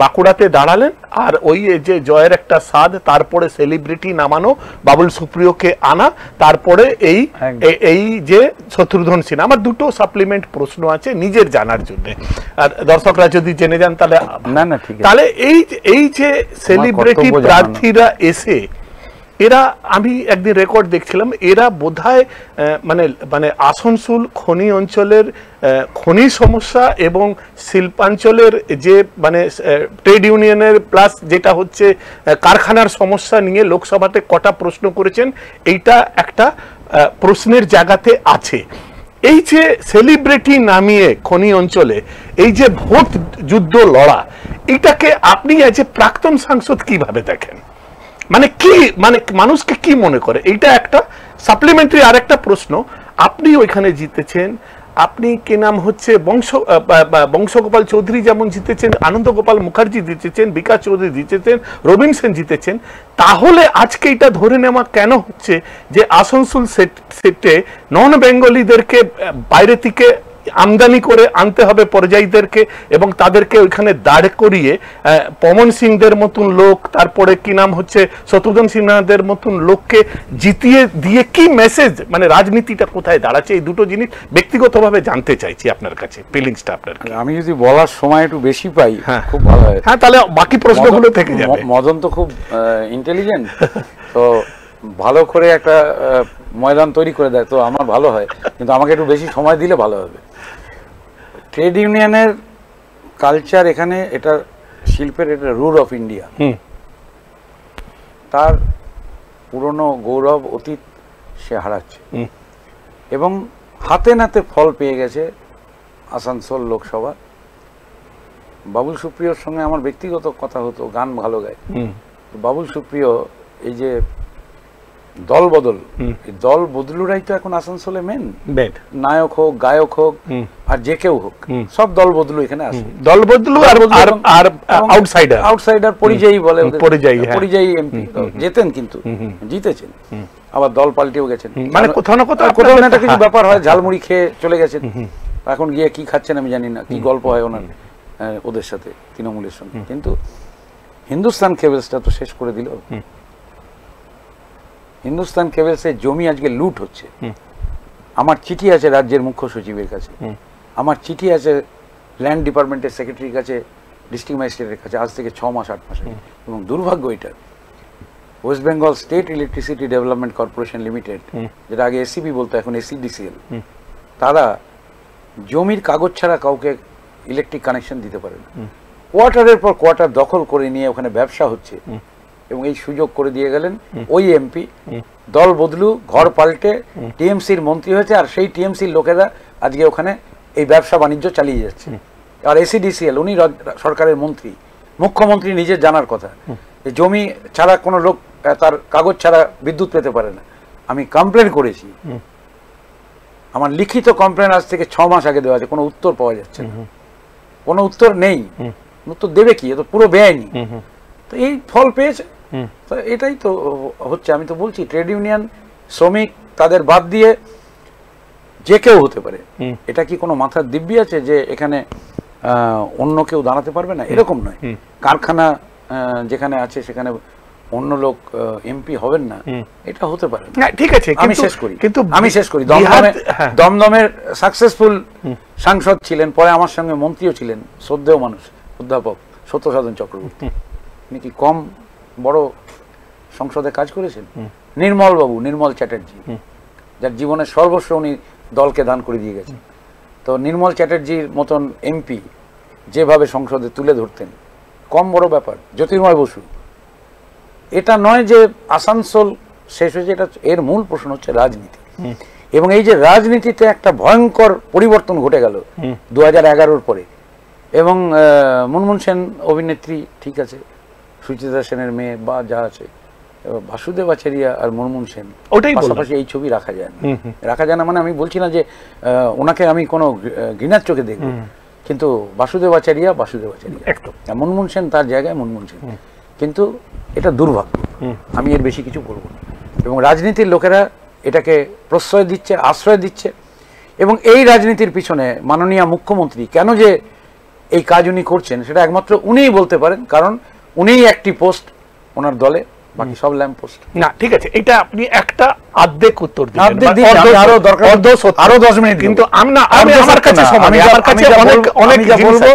C: বাঁকুড়াতে দাঁড়ালেন আর ওই যে জয়ের একটা স্বাদ তারপরে সেলিব্রিটি নামানো বাবুল সুপ্রিয়কে আনা তারপরে এই এই যে শত্রুধন সিন আমার দুটো সাপ্লিমেন্ট প্রশ্ন আছে নিজের জানার জন্য আর দর্শকরা যদি জেনে যান তাহলে না না তাহলে এই এই যে সেলিব্রিটি প্রার্থীরা এসে এরা আমি একদিন রেকর্ড দেখছিলাম এরা বোধহয় মানে মানে আসনসুল খনি অঞ্চলের খনি সমস্যা এবং শিল্পাঞ্চলের যে মানে ট্রেড ইউনিয়নের প্লাস যেটা হচ্ছে কারখানার সমস্যা নিয়ে লোকসভাতে কটা প্রশ্ন করেছেন এইটা একটা প্রশ্নের জায়গাতে আছে এই যে সেলিব্রিটি নামিয়ে খনি অঞ্চলে এই যে ভোট যুদ্ধ লড়া এটাকে আপনি এজ এ প্রাক্তন সাংসদ কিভাবে দেখেন মানে কি মানে মানুষকে কি মনে করে এইটা একটা সাপ্লিমেন্টারি আর একটা প্রশ্ন আপনি ওইখানে জিতেছেন আপনি কে নাম হচ্ছে বংশ বংশগোপাল চৌধুরী যেমন জিতেছেন আনন্দগোপাল মুখার্জি জিতেছেন বিকাশ চৌধুরী জিতেছেন রবীন সেন জিতেছেন তাহলে আজকে এটা ধরে নেওয়া কেন হচ্ছে যে আসানসোল সেট সেটে নন বেঙ্গলিদেরকে বাইরে থেকে আমদানি করে আনতে হবে পর্যায়ীদেরকে এবং তাদেরকে ওইখানে দাঁড় করিয়ে পমন সিংদের মতন লোক তারপরে কি নাম হচ্ছে শত্রুঘ্ন সিনহাদের মতন লোককে জিতিয়ে দিয়ে কি মেসেজ মানে রাজনীতিটা কোথায় দাঁড়াচ্ছে এই দুটো জিনিস ব্যক্তিগতভাবে জানতে চাইছি আপনার কাছে ফিলিংসটা আপনার মানে আমি যদি বলার সময় একটু বেশি পাই হ্যাঁ খুব ভালো হয় হ্যাঁ তাহলে বাকি প্রশ্নগুলো থেকে যাবে মদন তো খুব
B: ইন্টেলিজেন্ট তো ভালো করে একটা ময়দান তৈরি করে দেয় তো আমার ভালো হয় কিন্তু আমাকে একটু বেশি সময় দিলে ভালো হবে ট্রেড ইউনিয়নের কালচার এখানে এটা শিল্পের এটা রুল অফ ইন্ডিয়া তার পুরনো গৌরব অতীত সে হারাচ্ছে এবং হাতে নাতে ফল পেয়ে গেছে আসানসোল লোকসভা বাবুল সুপ্রিয়র সঙ্গে আমার ব্যক্তিগত কথা হতো গান ভালো গায় বাবুল সুপ্রিয় এই যে দল বদল দল বদলুরাই তো এখন আসানসোলে মেন নায়ক হোক গায়ক হোক আর যে কেউ হোক সব দল বদলু এখানে আসে দল বদলু আর আর আউটসাইডার আউটসাইডার পরিযায়ী বলে পরিযায়ী হ্যাঁ। পরিযায়ী এমপি জেতেন কিন্তু জিতেছেন আবার দল পাল্টেও গেছেন মানে কোথাও না কোথাও কোথাও না কিছু ব্যাপার হয় ঝালমুড়ি খেয়ে চলে গেছেন এখন গিয়ে কি খাচ্ছেন আমি জানি না কি গল্প হয় ওনার ওদের সাথে তৃণমূলের সঙ্গে কিন্তু হিন্দুস্তান কেবেলসটা তো শেষ করে দিল হিন্দুস্তান কেবেলসের জমি আজকে লুট হচ্ছে আমার চিঠি আছে রাজ্যের মুখ্য সচিবের কাছে আমার চিঠি আছে ল্যান্ড ডিপার্টমেন্টের সেক্রেটারির কাছে ডিস্ট্রিক্ট ম্যাজিস্ট্রেটের কাছে আজ থেকে ছ মাস আট মাস এবং দুর্ভাগ্য এটা West Bengal State Electricity Development Corporation Limited যেটা আগে এসিবি বলতো এখন এসিডিসিএল তারা জমির কাগজ ছাড়া কাউকে ইলেকট্রিক কানেকশন দিতে পারে না কোয়ার্টারের পর কোয়ার্টার দখল করে নিয়ে ওখানে ব্যবসা হচ্ছে এবং এই সুযোগ করে দিয়ে গেলেন ওই এমপি দল বদলু ঘর পাল্টে টিএমসির মন্ত্রী হয়েছে আর সেই টিএমসির লোকেরা আজকে ওখানে এই ব্যবসা বাণিজ্য চালিয়ে যাচ্ছে আর এসিডিসিএল উনি সরকারের মন্ত্রী মুখ্যমন্ত্রী নিজের জানার কথা যে জমি ছাড়া কোনো লোক তার কাগজ ছাড়া বিদ্যুৎ পেতে পারে না আমি কমপ্লেন করেছি আমার লিখিত কমপ্লেন আজ থেকে ছ মাস আগে দেওয়া আছে কোনো উত্তর পাওয়া যাচ্ছে না কোনো উত্তর নেই উত্তর দেবে কি এ তো পুরো বেআইনি তো এই ফল পেয়েছে তো এটাই তো হচ্ছে আমি তো বলছি ট্রেড ইউনিয়ন শ্রমিক তাদের বাদ দিয়ে যে কেউ হতে পারে এটা কি কোনো মাথার দিব্যি আছে যে এখানে অন্য কেউ দাঁড়াতে পারবে না এরকম নয় কারখানা যেখানে আছে সেখানে অন্য লোক এমপি হবেন না এটা হতে পারে না ঠিক আছে আমি শেষ করি কিন্তু আমি শেষ করি দমদমে হ্যাঁ। দমদমের সাকসেসফুল সাংসদ ছিলেন পরে আমার সঙ্গে মন্ত্রীও ছিলেন শ্রদ্ধেয় মানুষ অধ্যাপক সত্যসাধন চক্রবর্তী উনি কি কম বড় সংসদে কাজ করেছেন নির্মল বাবু নির্মল চ্যাটার্জি যার জীবনের সর্বস্ব উনি দলকে দান করে দিয়ে গেছেন তো নির্মল চ্যাটার্জির মতন এমপি যেভাবে সংসদে তুলে ধরতেন কম বড় ব্যাপার জ্যোতির্ময় বসু এটা নয় যে আসানসোল শেষ হয়েছে এটা এর মূল প্রশ্ন হচ্ছে রাজনীতি এবং এই যে রাজনীতিতে একটা ভয়ঙ্কর পরিবর্তন ঘটে গেল দু হাজার পরে এবং মনমোহন সেন অভিনেত্রী ঠিক আছে সুচিতা সেনের মেয়ে বা যা আছে বাসুদেব আচারিয়া আর মনমোহন সেন ওটাই পাশাপাশি এই ছবি রাখা যায় না রাখা যায় না মানে আমি বলছি না যে ওনাকে আমি কোনো ঘৃণার চোখে দেখব কিন্তু বাসুদেব আচারিয়া বাসুদেব আচারিয়া মনমোহন সেন তার জায়গায় মনমোহন সেন কিন্তু এটা দুর্ভাগ্য আমি এর বেশি কিছু বলবো না এবং রাজনীতির লোকেরা এটাকে প্রশ্রয় দিচ্ছে আশ্রয় দিচ্ছে এবং এই রাজনীতির পিছনে মাননীয় মুখ্যমন্ত্রী কেন যে এই কাজ উনি করছেন সেটা একমাত্র উনিই বলতে পারেন কারণ উনিই একটি পোস্ট ওনার দলে
C: বাকি সব ল্যাম্প পোস্ট না ঠিক আছে এটা আপনি একটা অর্ধেক উত্তর দিন আরো দরকার আরো 10 মিনিট কিন্তু আমি না আমি আমার কাছে সময় আমার কাছে অনেক অনেক বলবো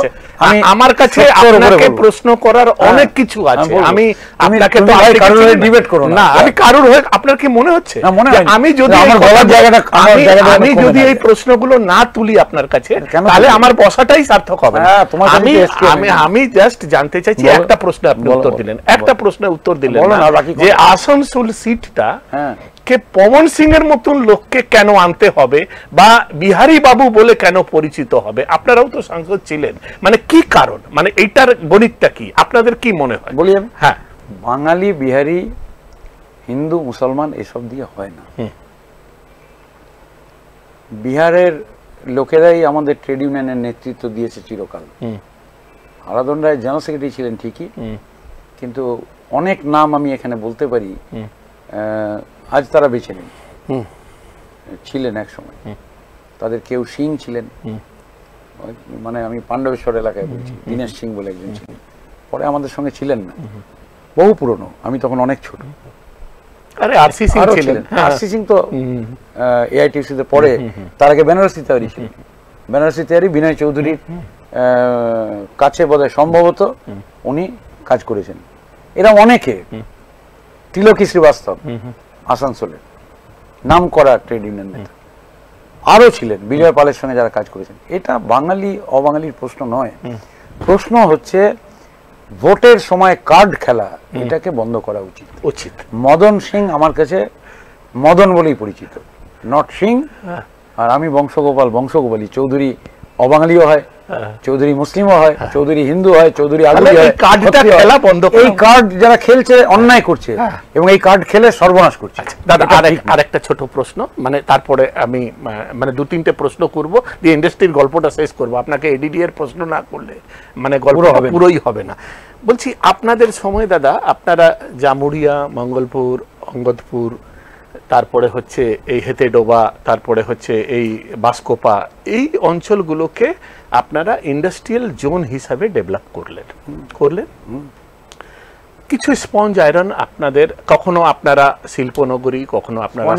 C: আমার কাছে আপনাকে প্রশ্ন করার হ্যাঁ। অনেক কিছু হ্যাঁ, আছে আমি আপনাকে তো আমি কারোর হয়ে ডিবেট করব না আমি কারোর হয়ে আপনার কি মনে হচ্ছে আমি যদি আমার গলার জায়গাটা আমি যদি এই প্রশ্নগুলো না তুলি আপনার কাছে তাহলে আমার বসাটাই সার্থক হবে হ্যাঁ, আমি আমি আমি জাস্ট জানতে চাইছি একটা প্রশ্ন আপনি উত্তর দিলেন একটা প্রশ্নের উত্তর দিলেন যে আসানসোল সিটটা আজকে পবন সিং এর মতন লোককে কেন আনতে হবে বা বিহারি বাবু বলে কেন পরিচিত হবে আপনারাও তো সাংসদ ছিলেন মানে কি কারণ মানে এইটার গণিতটা কি আপনাদের কি মনে হয় বলি হ্যাঁ বাঙালি বিহারি
B: হিন্দু মুসলমান এসব দিয়ে হয় না বিহারের লোকেরাই আমাদের ট্রেড ইউনিয়নের নেতৃত্ব দিয়েছে চিরকাল হারাধন রায় জেনারেল সেক্রেটারি ছিলেন ঠিকই কিন্তু অনেক নাম আমি এখানে বলতে পারি আজ তারা বেছে নেই ছিলেন এক সময় তাদের কেউ সিং ছিলেন মানে আমি পাণ্ডবেশ্বর এলাকায় বলছি দীনেশ সিং বলে একজন ছিলেন পরে আমাদের সঙ্গে ছিলেন না বহু পুরনো আমি তখন অনেক ছোট আরে আরসি সিং ছিলেন আরসি সিং তো এআইটিসি তে পরে তার আগে বেনারসি ছিল বেনারসি তৈরি বিনয় চৌধুরীর কাছে বোধহয় সম্ভবত উনি কাজ করেছেন এরা অনেকে তিলকী শ্রীবাস্তব আসানসোলের নাম করা ট্রেড ইউনিয়ন নেতা আরও ছিলেন বিজয় পালের সঙ্গে যারা কাজ করেছেন এটা বাঙালি অবাঙালির প্রশ্ন নয় প্রশ্ন হচ্ছে ভোটের সময় কার্ড খেলা এটাকে বন্ধ করা উচিত উচিত মদন সিং আমার কাছে মদন বলেই পরিচিত নট সিং হ্যাঁ। আর আমি বংশগোপাল বংশগোপালী চৌধুরী অবাঙালিও হয় হ্যাঁ। চৌধুরী মুসলিমও হয় হ্যাঁ। চৌধুরী হিন্দু হয় চৌধুরী আগুরি হয় কার্ডটা খেলা বন্ধ এই কার্ড যারা খেলছে অন্যায় করছে হ্যাঁ।
C: এবং এই কার্ড খেলে সর্বনাশ করছে আচ্ছা, দাদা আর একটা ছোট প্রশ্ন মানে তারপরে আমি মানে দু তিনটে প্রশ্ন করব দিয়ে ইন্ডাস্ট্রির গল্পটা শেষ করব আপনাকে এডিডি এর প্রশ্ন না করলে মানে গল্প পুরোই হবে না বলছি আপনাদের সময় দাদা আপনারা জামুরিয়া মঙ্গলপুর অঙ্গদপুর তারপরে হচ্ছে এই হেতে ডোবা তারপরে হচ্ছে এই বাসকোপা এই অঞ্চলগুলোকে আপনারা ইন্ডাস্ট্রিয়াল জোন হিসাবে ডেভেলপ করলেন করলেন কিছু স্পঞ্জ আয়রন আপনাদের কখনো আপনারা শিল্পনগরী কখনো আপনারা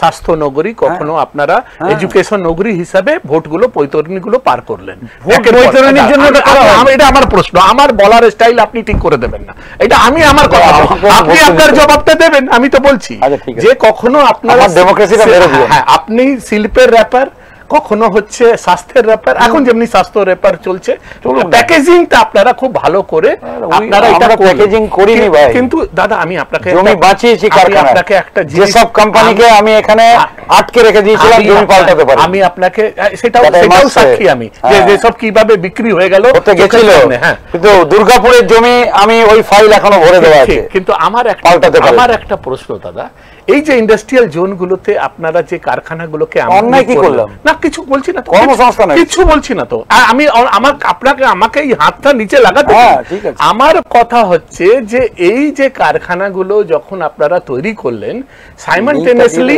C: স্বাস্থ্য নগরী হ্যাঁ, কখনো হ্যাঁ। আপনারা এডুকেশন হ্যাঁ। নগরী হিসাবে ভোটগুলো গুলো পার করলেন এটা আমার প্রশ্ন আমার বলার স্টাইল আপনি ঠিক করে দেবেন না এটা আমি আমার কথা আপনি আপনার জবাবটা দেবেন আমি তো বলছি আচ্ছা, যে কখনো আপনারা আপনি শিল্পের ব্যাপার কখনো হচ্ছে স্বাস্থ্যের ব্যাপার এখন যেমনি স্বাস্থ্য ব্যাপার চলছে প্যাকেজিংটা আপনারা খুব ভালো করে আপনারা এটা প্যাকেজিং করিনি ভাই কিন্তু দাদা আমি আপনাকে জমি বাঁচিয়েছি আপনাকে একটা যে সব কোম্পানিকে আমি এখানে আটকে রেখে দিয়েছিলাম জমি পাল্টাতে পারি আমি আপনাকে সেটাও সেটাও সাক্ষী আমি যে হ্যাঁ। যে সব কিভাবে বিক্রি হয়ে গেল হতে গেছিল হ্যাঁ কিন্তু দুর্গাপুরের জমি আমি ওই ফাইল এখনো ভরে দেওয়া আছে কিন্তু আমার একটা আমার একটা প্রশ্ন দাদা এই যে ইন্ডাস্ট্রিয়াল জোনগুলোতে আপনারা যে কারখানাগুলোকে অন্যায় কি করলাম না কিছু বলছি না তো কর্মসংস্থান কিছু বলছি না তো আমি আমার আপনাকে আমাকে এই হাতটা নিচে লাগাতে হ্যাঁ, আমার কথা হচ্ছে যে এই যে কারখানাগুলো যখন আপনারা তৈরি করলেন সাইমনটেনিয়াসলি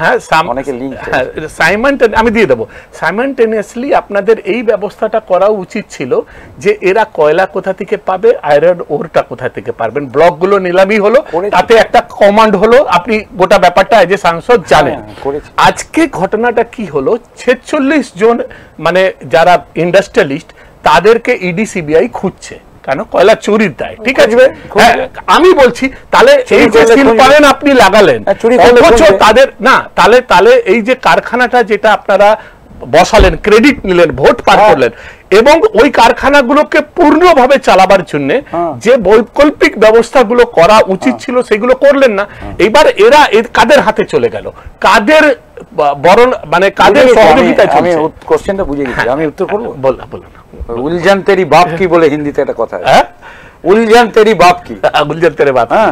C: হ্যাঁ সাইমনটেন হ্যাঁ, আমি দিয়ে দেবো সাইমনটেনিয়াসলি আপনাদের এই ব্যবস্থাটা করা উচিত ছিল যে এরা কয়লা কোথা থেকে পাবে আয়রন ওরটা কোথা থেকে পারবেন ব্লকগুলো নিলামি হলো তাতে একটা কমান্ড হলো আপনি গোটা ব্যাপারটা এজ এ সাংসদ হ্যাঁ, জানেন হ্যাঁ, আজকে ঘটনাটা কি হলো ছেচল্লিশ জন মানে যারা ইন্ডাস্ট্রিয়ালিস্ট তাদেরকে ইডি সিবিআই খুঁজছে কেন কয়লা চুরির দায় ঠিক আছে হ্যাঁ, আমি বলছি তাহলে এই যে শিল্পায়ন আপনি লাগালেন তাদের না তাহলে তাহলে এই যে কারখানাটা যেটা আপনারা বসালেন ক্রেডিট নিলেন ভোট পার করলেন এবং ওই কারখানাগুলোকে পূর্ণভাবে চালাবার জন্য হ্যাঁ। যে বৈকল্পিক ব্যবস্থাগুলো করা উচিত হ্যাঁ। ছিল সেগুলো করলেন না হ্যাঁ। এবার এরা কাদের হাতে চলে গেল কাদের বরণ মানে কাদের সহযোগিতা আমি
B: কোশ্চেনটা বুঝে গেছি আমি উত্তর করব বল বল উলজান তেরি বাপ কি বলে হিন্দিতে একটা কথা হ্যাঁ উলজান তেরি বাপ কি উলজান তেরি বাপ হ্যাঁ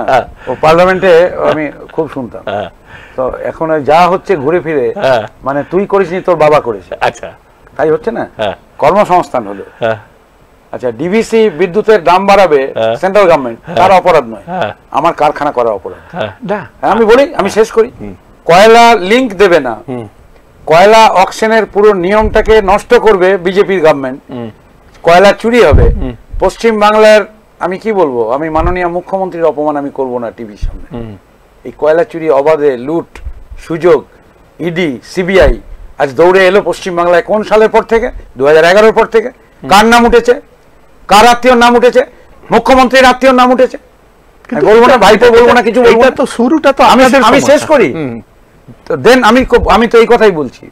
B: ও পার্লামেন্টে আমি খুব শুনতাম তো এখন যা হচ্ছে ঘুরে ফিরে মানে তুই করিসনি তোর বাবা করেছে আচ্ছা তাই হচ্ছে না হ্যাঁ কর্মসংস্থান হলো হ্যাঁ। আচ্ছা ডিবিসি বিদ্যুতের দাম বাড়াবে সেন্ট্রাল হ্যাঁ। হ্যাঁ। গভর্নমেন্ট তার অপরাধ নয় আমার কারখানা করা অপরাধ আমি বলি আমি শেষ করি কয়লা লিংক দেবে না কয়লা অকশনের পুরো নিয়মটাকে নষ্ট করবে বিজেপির গভর্নমেন্ট কয়লা চুরি হবে পশ্চিম বাংলার আমি কি বলবো আমি মাননীয় মুখ্যমন্ত্রীর অপমান আমি করব না টিভির সামনে এই কয়লা চুরি অবাধে লুট সুযোগ ইডি e সিবিআই আজ দৌড়ে এলো পশ্চিমবাংলায় কোন সালের পর থেকে দু হাজার পর থেকে কার নাম উঠেছে কার আত্মীয় নাম উঠেছে মুখ্যমন্ত্রীর আত্মীয় নাম উঠেছে
A: বলবো না বলবো না কিছু বলবো
B: তো শুরুটা তো আমি আমি শেষ করি দেন আমি আমি তো এই কথাই বলছি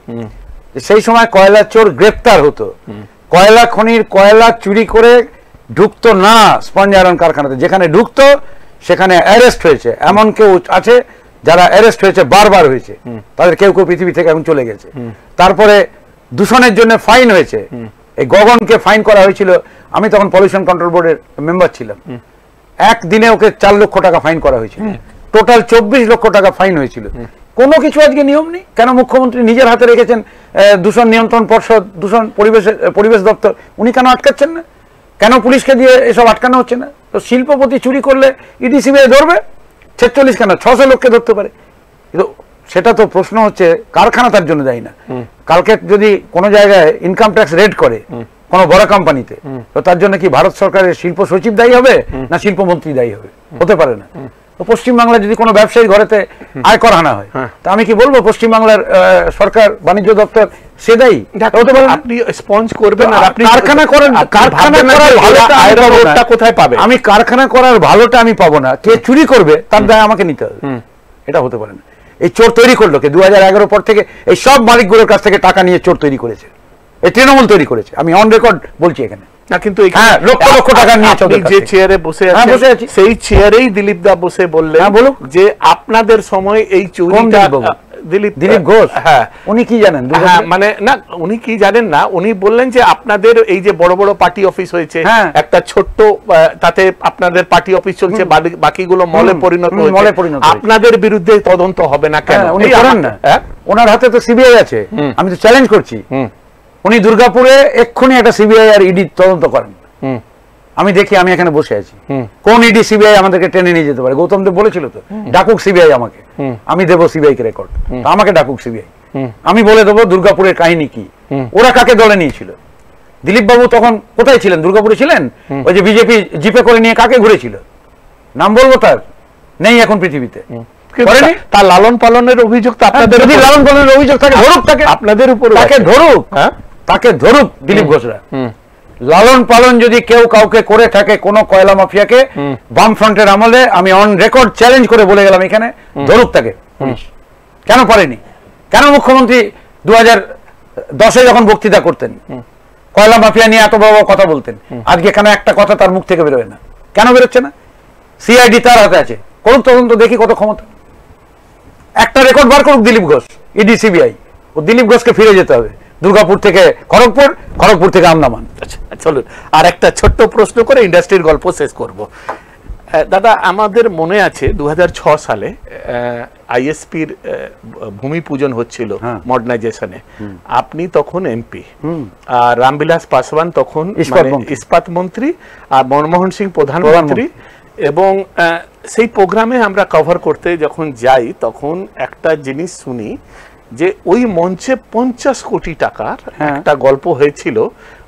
B: সেই সময় কয়লা চোর গ্রেপ্তার হতো কয়লা খনির কয়লা চুরি করে ঢুকতো না স্পঞ্জ আয়রন কারখানাতে যেখানে ঢুকতো সেখানে অ্যারেস্ট হয়েছে এমন কেউ আছে যারা অ্যারেস্ট হয়েছে বারবার হয়েছে তাদের কেউ কেউ পৃথিবী থেকে এখন চলে গেছে তারপরে দূষণের জন্য ফাইন হয়েছে এই গগনকে ফাইন করা হয়েছিল আমি তখন পলিউশন কন্ট্রোল বোর্ডের মেম্বার ছিলাম একদিনে ওকে চার লক্ষ টাকা ফাইন করা হয়েছিল টোটাল চব্বিশ লক্ষ টাকা ফাইন হয়েছিল কোনো কিছু আজকে নিয়ম নেই কেন মুখ্যমন্ত্রী নিজের হাতে রেখেছেন দূষণ নিয়ন্ত্রণ পর্ষদ দূষণ পরিবেশ পরিবেশ দপ্তর উনি কেন আটকাচ্ছেন না কেন পুলিশকে দিয়ে এসব আটকানো হচ্ছে না তো শিল্পপতি চুরি করলে ইডিসি সিবিআই ধরবে ছেচল্লিশ খানা ছশো লোককে ধরতে পারে কিন্তু সেটা তো প্রশ্ন হচ্ছে কারখানা তার জন্য দেয় না কালকে যদি কোনো জায়গায় ইনকাম ট্যাক্স রেড করে কোনো বড় কোম্পানিতে তো তার জন্য কি ভারত সরকারের শিল্প সচিব দায়ী হবে না শিল্পমন্ত্রী দায়ী হবে হতে পারে না পশ্চিমবাংলার যদি কোনো ব্যবসায়ী ঘরেতে আয় আয়কর আনা হয় হ্যাঁ। তা আমি কি বলবো পশ্চিমবাংলার সরকার বাণিজ্য দপ্তর সে আপনি স্পঞ্জ
C: করবেন আপনি কারখানা করেন কারখানা করার ভালোটা
B: কোথায় পাবে আমি কারখানা করার ভালোটা আমি পাবো না কে চুরি করবে তার দায় আমাকে নিতে হবে এটা হতে পারে না এই চোর তৈরি করলো কে দু পর থেকে এই সব মালিকগুলোর কাছ থেকে টাকা নিয়ে চোর তৈরি করেছে এই তৃণমূল তৈরি করেছে
C: আমি অন রেকর্ড বলছি এখানে না কিন্তু হ্যাঁ, লক্ষ লক্ষ টাকা নিয়ে চেয়ারে বসে হ্যাঁ, সেই চেয়ারেই দিলীপ দা বসে বললেন হ্যাঁ, যে আপনাদের সময় এই মানে, আপনাদের পার্টি অফিস হয়েছে একটা ছোট্ট তাতে আপনাদের পার্টি অফিস চলছে বাকিগুলো মলে মলে পরিণত আপনাদের বিরুদ্ধে তদন্ত হবে না কেন উনি
B: ওনার হাতে তো সিবিআই আছে আমি তো চ্যালেঞ্জ করছি উনি দুর্গাপুরে এক্ষুনি একটা সিবিআই আর ইডি e তদন্ত করেন আমি দেখি আমি এখানে বসে আছি কোন ইডি e সিবিআই আমাদেরকে টেনে নিয়ে যেতে পারে গৌতম দেব বলেছিল তো ডাকুক সিবিআই আমাকে আমি দেব সিবিআই কে রেকর্ড আমাকে ডাকুক সিবিআই আমি বলে দেবো দুর্গাপুরের কাহিনী কি ওরা কাকে দলে নিয়েছিল দিলীপ বাবু তখন কোথায় ছিলেন দুর্গাপুরে ছিলেন ওই যে বিজেপি জিপে করে নিয়ে কাকে ঘুরেছিল নাম বলবো তার নেই এখন পৃথিবীতে তার লালন পালনের অভিযোগ তো আপনাদের লালন পালনের অভিযোগ থাকে ধরুক তাকে আপনাদের উপর তাকে ধরুক হ্যাঁ? তাকে ধরুক দিলীপ ঘোষরা লালন পালন যদি কেউ কাউকে করে থাকে কোন কয়লা মাফিয়াকে বামফ্রন্টের আমলে আমি অন রেকর্ড চ্যালেঞ্জ করে বলে গেলাম এখানে ধরুক তাকে কেন পারেনি কেন মুখ্যমন্ত্রী দু হাজার দশে যখন বক্তৃতা করতেন কয়লা মাফিয়া নিয়ে এত বড় কথা বলতেন আজকে এখানে একটা কথা তার মুখ থেকে বেরোয় না কেন বেরোচ্ছে না সিআইডি তার হাতে আছে করুক তদন্ত দেখি কত ক্ষমতা একটা রেকর্ড বার করুক Dilip Ghosh ED e CBI ও দিলীপ ঘোষকে ফিরে যেতে হবে দুর্গাপুর থেকে খড়গপুর খড়গপুর
C: থেকে আমদামান আচ্ছা, আচ্ছা, চলুন আর একটা ছোট্ট প্রশ্ন করে ইন্ডাস্ট্রির গল্প শেষ করব দাদা আমাদের মনে আছে দু সালে আইএসপির ভূমি পূজন হচ্ছিল হ্যাঁ। মডার্নাইজেশনে আপনি তখন এমপি আর রামবিলাস পাসওয়ান তখন মানে ইস্পাত মন্ত্রী আর মনমোহন সিং প্রধানমন্ত্রী এবং সেই প্রোগ্রামে আমরা কভার করতে যখন যাই তখন একটা জিনিস শুনি যে ওই মঞ্চে পঞ্চাশ কোটি টাকার হ্যাঁ। একটা গল্প হয়েছিল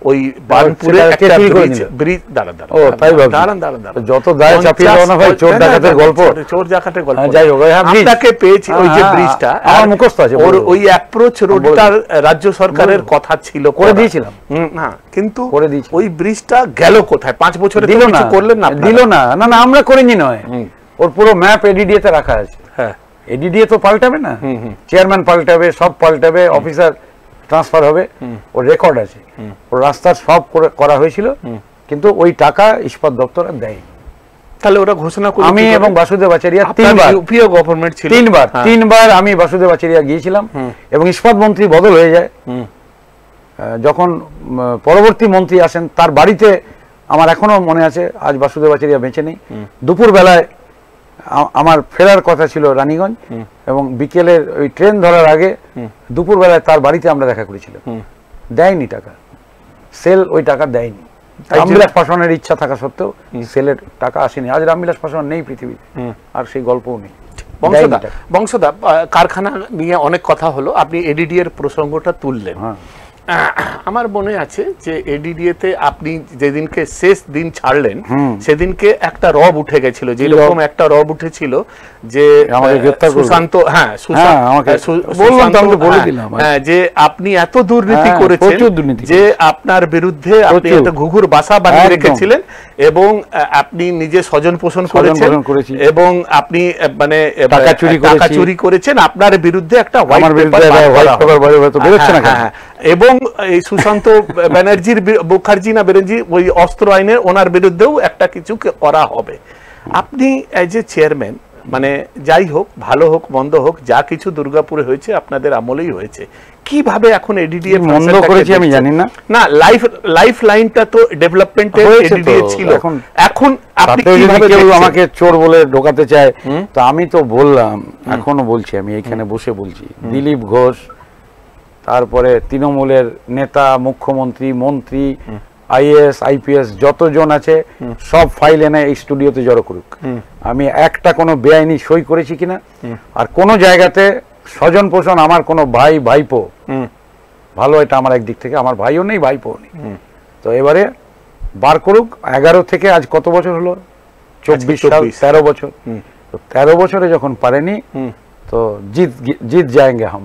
C: ওই বানপুরে হ্যাঁ, হ্যাঁ, রাজ্য সরকারের কথা ছিল করে দিয়েছিলাম কিন্তু করে দিয়েছি ওই ব্রিজটা গেল কোথায় পাঁচ বছরে দিল না করলেন না দিল না না না আমরা করিনি নয়
B: ওর পুরো ম্যাপ এডিডিএতে রাখা আছে এডিডিএ তো পাল্টাবে না চেয়ারম্যান পাল্টাবে সব পাল্টাবে অফিসার ট্রান্সফার হবে ও রেকর্ড আছে ওর রাস্তা সব করা হয়েছিল কিন্তু ওই টাকা ইস্পাত দপ্তর আর দেয়
C: তাহলে ওরা ঘোষণা করে আমি এবং বাসুদেব আচারিয়া তিনবার ইউপিও গভর্নমেন্ট ছিল তিনবার হ্যাঁ। তিনবার আমি বাসুদেব
B: আচারিয়া গিয়েছিলাম এবং ইস্পাত মন্ত্রী বদল হয়ে যায় যখন পরবর্তী মন্ত্রী আসেন তার বাড়িতে আমার এখনো মনে আছে আজ বাসুদেব আচারিয়া বেঁচে নেই দুপুর বেলায় আমার ফেরার কথা ছিল রানীগঞ্জ এবং বিকেলের ওই ট্রেন ধরার আগে দুপুরবেলায় তার বাড়িতে আমরা দেখা করেছিলাম দেয়নি টাকা সেল ওই টাকা দেয়নি রামবিলাস পাসওয়ানের ইচ্ছা থাকা সত্ত্বেও সেলের টাকা আসেনি আজ
C: রামবিলাস পাসওয়ান নেই পৃথিবীতে আর সেই গল্পও নেই বংশদা বংশদা কারখানা নিয়ে অনেক কথা হলো আপনি এডিডি এর প্রসঙ্গটা তুললেন হ্যাঁ। আমার মনে আছে যে এডিডিএতে আপনি যেদিনকে শেষ দিন ছাড়লেন সেদিনকে একটা রব উঠে গেছিল যে রকম একটা রব উঠেছিল যে সুশান্ত হ্যাঁ, হ্যাঁ সুশান্ত হ্যাঁ, হ্যাঁ, হ্যাঁ যে আপনি এত দুর্নীতি করেছেন যে আপনার বিরুদ্ধে আপনি এত ঘুঘুর বাসা বানিয়ে রেখেছিলেন এবং আপনি নিজে স্বজন পোষণ করেছেন এবং আপনি মানে টাকা চুরি করেছেন আপনার বিরুদ্ধে একটা হোয়াইট পেপার বেরোচ্ছে না এবং এই সুশান্ত ব্যানার্জির মুখার্জি না বেরঞ্জি ওই অস্ত্র আইনে ওনার বিরুদ্ধেও একটা কিছু করা হবে আপনি অ্যাজ এ চেয়ারম্যান মানে যাই হোক ভালো হোক মন্দ হোক যা কিছু দুর্গাপুরে হয়েছে আপনাদের আমলেই হয়েছে কিভাবে এখন এডিডিএ মন্দ করেছি আমি জানি না না লাইফ লাইফ লাইনটা তো ডেভেলপমেন্টে এডিডিএ ছিল এখন আপনি কিভাবে কেউ আমাকে
B: চোর বলে ঢোকাতে চায় তো আমি তো বললাম এখনো বলছি আমি এখানে বসে বলছি দিলীপ ঘোষ তারপরে তৃণমূলের নেতা মুখ্যমন্ত্রী মন্ত্রী আইএস আইপিএস যতজন আছে সব ফাইল এনে এই স্টুডিওতে জড়ো করুক আমি একটা কোনো বেআইনি সই করেছি কিনা আর কোনো জায়গাতে স্বজন পোষণ আমার কোনো ভাই ভাইপো ভালো এটা আমার একদিক থেকে আমার ভাইও নেই ভাইপো নেই তো এবারে বার করুক এগারো থেকে আজ কত বছর হলো চব্বিশ সাল তেরো বছর তেরো বছরে যখন পারেনি তো জিত জিত যায়গে হাম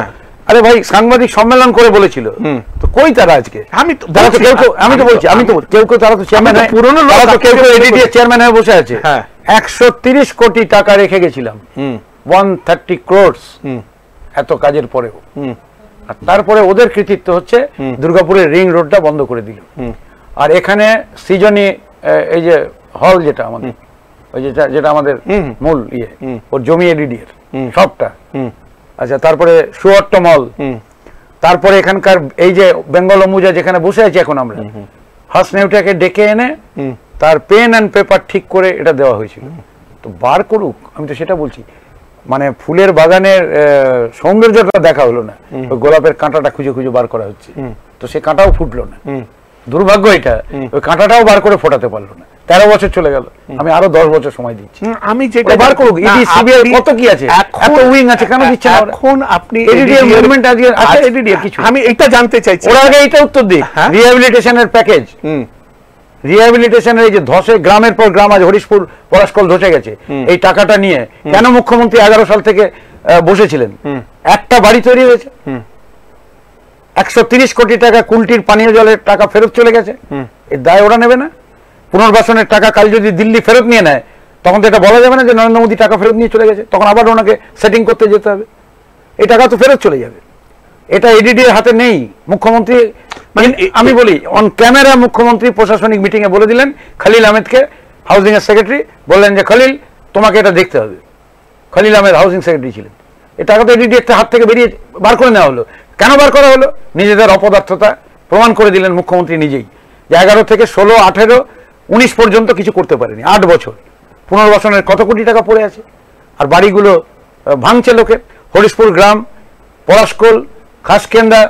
B: আরে ভাই সাংবাদিক সম্মেলন করে বলেছিল তো কই তারা আজকে আমি তো কেউ কেউ আমি তো বলছি আমি তো কেউ কেউ তারা তো চেয়ারম্যান পুরনো লোক তো কেউ কেউ এডিডি চেয়ারম্যান হয়ে বসে আছে হ্যাঁ। একশো তিরিশ কোটি টাকা রেখে গেছিলাম ওয়ান থার্টি ক্রোডস এত কাজের পরেও আর তারপরে ওদের কৃতিত্ব হচ্ছে দুর্গাপুরের রিং রোডটা বন্ধ করে দিল আর এখানে সিজনি এই যে হল যেটা আমাদের ওই যেটা যেটা আমাদের মূল ইয়ে ওর জমি এডিডি এর সবটা আচ্ছা তারপরে সুহট্ট মল তারপরে এখানকার এই যে বেঙ্গল অম্বুজা যেখানে বসে আছি এখন আমরা হাসনেউটাকে ডেকে এনে তার পেন অ্যান্ড পেপার ঠিক করে এটা দেওয়া হয়েছিল তো বার করুক আমি তো সেটা বলছি মানে ফুলের বাগানের সৌন্দর্যটা দেখা হলো না গোলাপের কাঁটাটা খুঁজে খুঁজে বার করা হচ্ছে তো সে কাঁটাও ফুটলো না দুর্ভাগ্য এটা ওই কাঁটাটাও বার করে ফোটাতে পারলো না তেরো বছর চলে গেল আমি আরো দশ বছর
C: সময় দিচ্ছি আমি যেটা বার করুক কত কি আছে এত উইং আছে কেন দিচ্ছে এখন আপনি এডিডিএ মুভমেন্ট আজকে আচ্ছা এডিডিএ কিছু আমি এটা জানতে চাইছি ওর আগে এটা উত্তর দিই
B: রিহ্যাবিলিটেশনের প্যাকেজ রিহ্যাবিলিটেশনের এই যে ধসে গ্রামের পর গ্রাম আজ হরিশপুর পলাশকল ধসে গেছে এই টাকাটা নিয়ে কেন মুখ্যমন্ত্রী এগারো সাল থেকে বসেছিলেন একটা বাড়ি তৈরি হয়েছে একশো কোটি টাকা কুলটির পানীয় জলের টাকা ফেরত চলে গেছে এর দায় ওরা নেবে না পুনর্বাসনের টাকা কাল যদি দিল্লি ফেরত নিয়ে নেয় তখন তো এটা বলা যাবে না যে নরেন্দ্র মোদী টাকা ফেরত নিয়ে চলে গেছে তখন আবার ওনাকে সেটিং করতে যেতে হবে এই টাকা তো ফেরত চলে যাবে এটা এডিডি এর হাতে নেই মুখ্যমন্ত্রী মানে আমি বলি অন ক্যামেরা মুখ্যমন্ত্রী প্রশাসনিক মিটিংয়ে বলে দিলেন খালিল আহমেদকে হাউজিং এর সেক্রেটারি বললেন যে খালিল তোমাকে এটা দেখতে হবে খালিল আহমেদ হাউজিং সেক্রেটারি ছিলেন এই টাকা তো এডিডি একটা হাত থেকে বেরিয়ে বার করে নেওয়া হলো কেন বার করা হলো নিজেদের অপদার্থতা প্রমাণ করে দিলেন মুখ্যমন্ত্রী নিজেই যে এগারো থেকে ষোলো আঠেরো উনিশ পর্যন্ত কিছু করতে পারেনি আট বছর পুনর্বাসনের কত কোটি টাকা পড়ে আছে আর বাড়িগুলো ভাঙছে লোকের হরিশপুর গ্রাম পলাশকোল খাসকেন্দা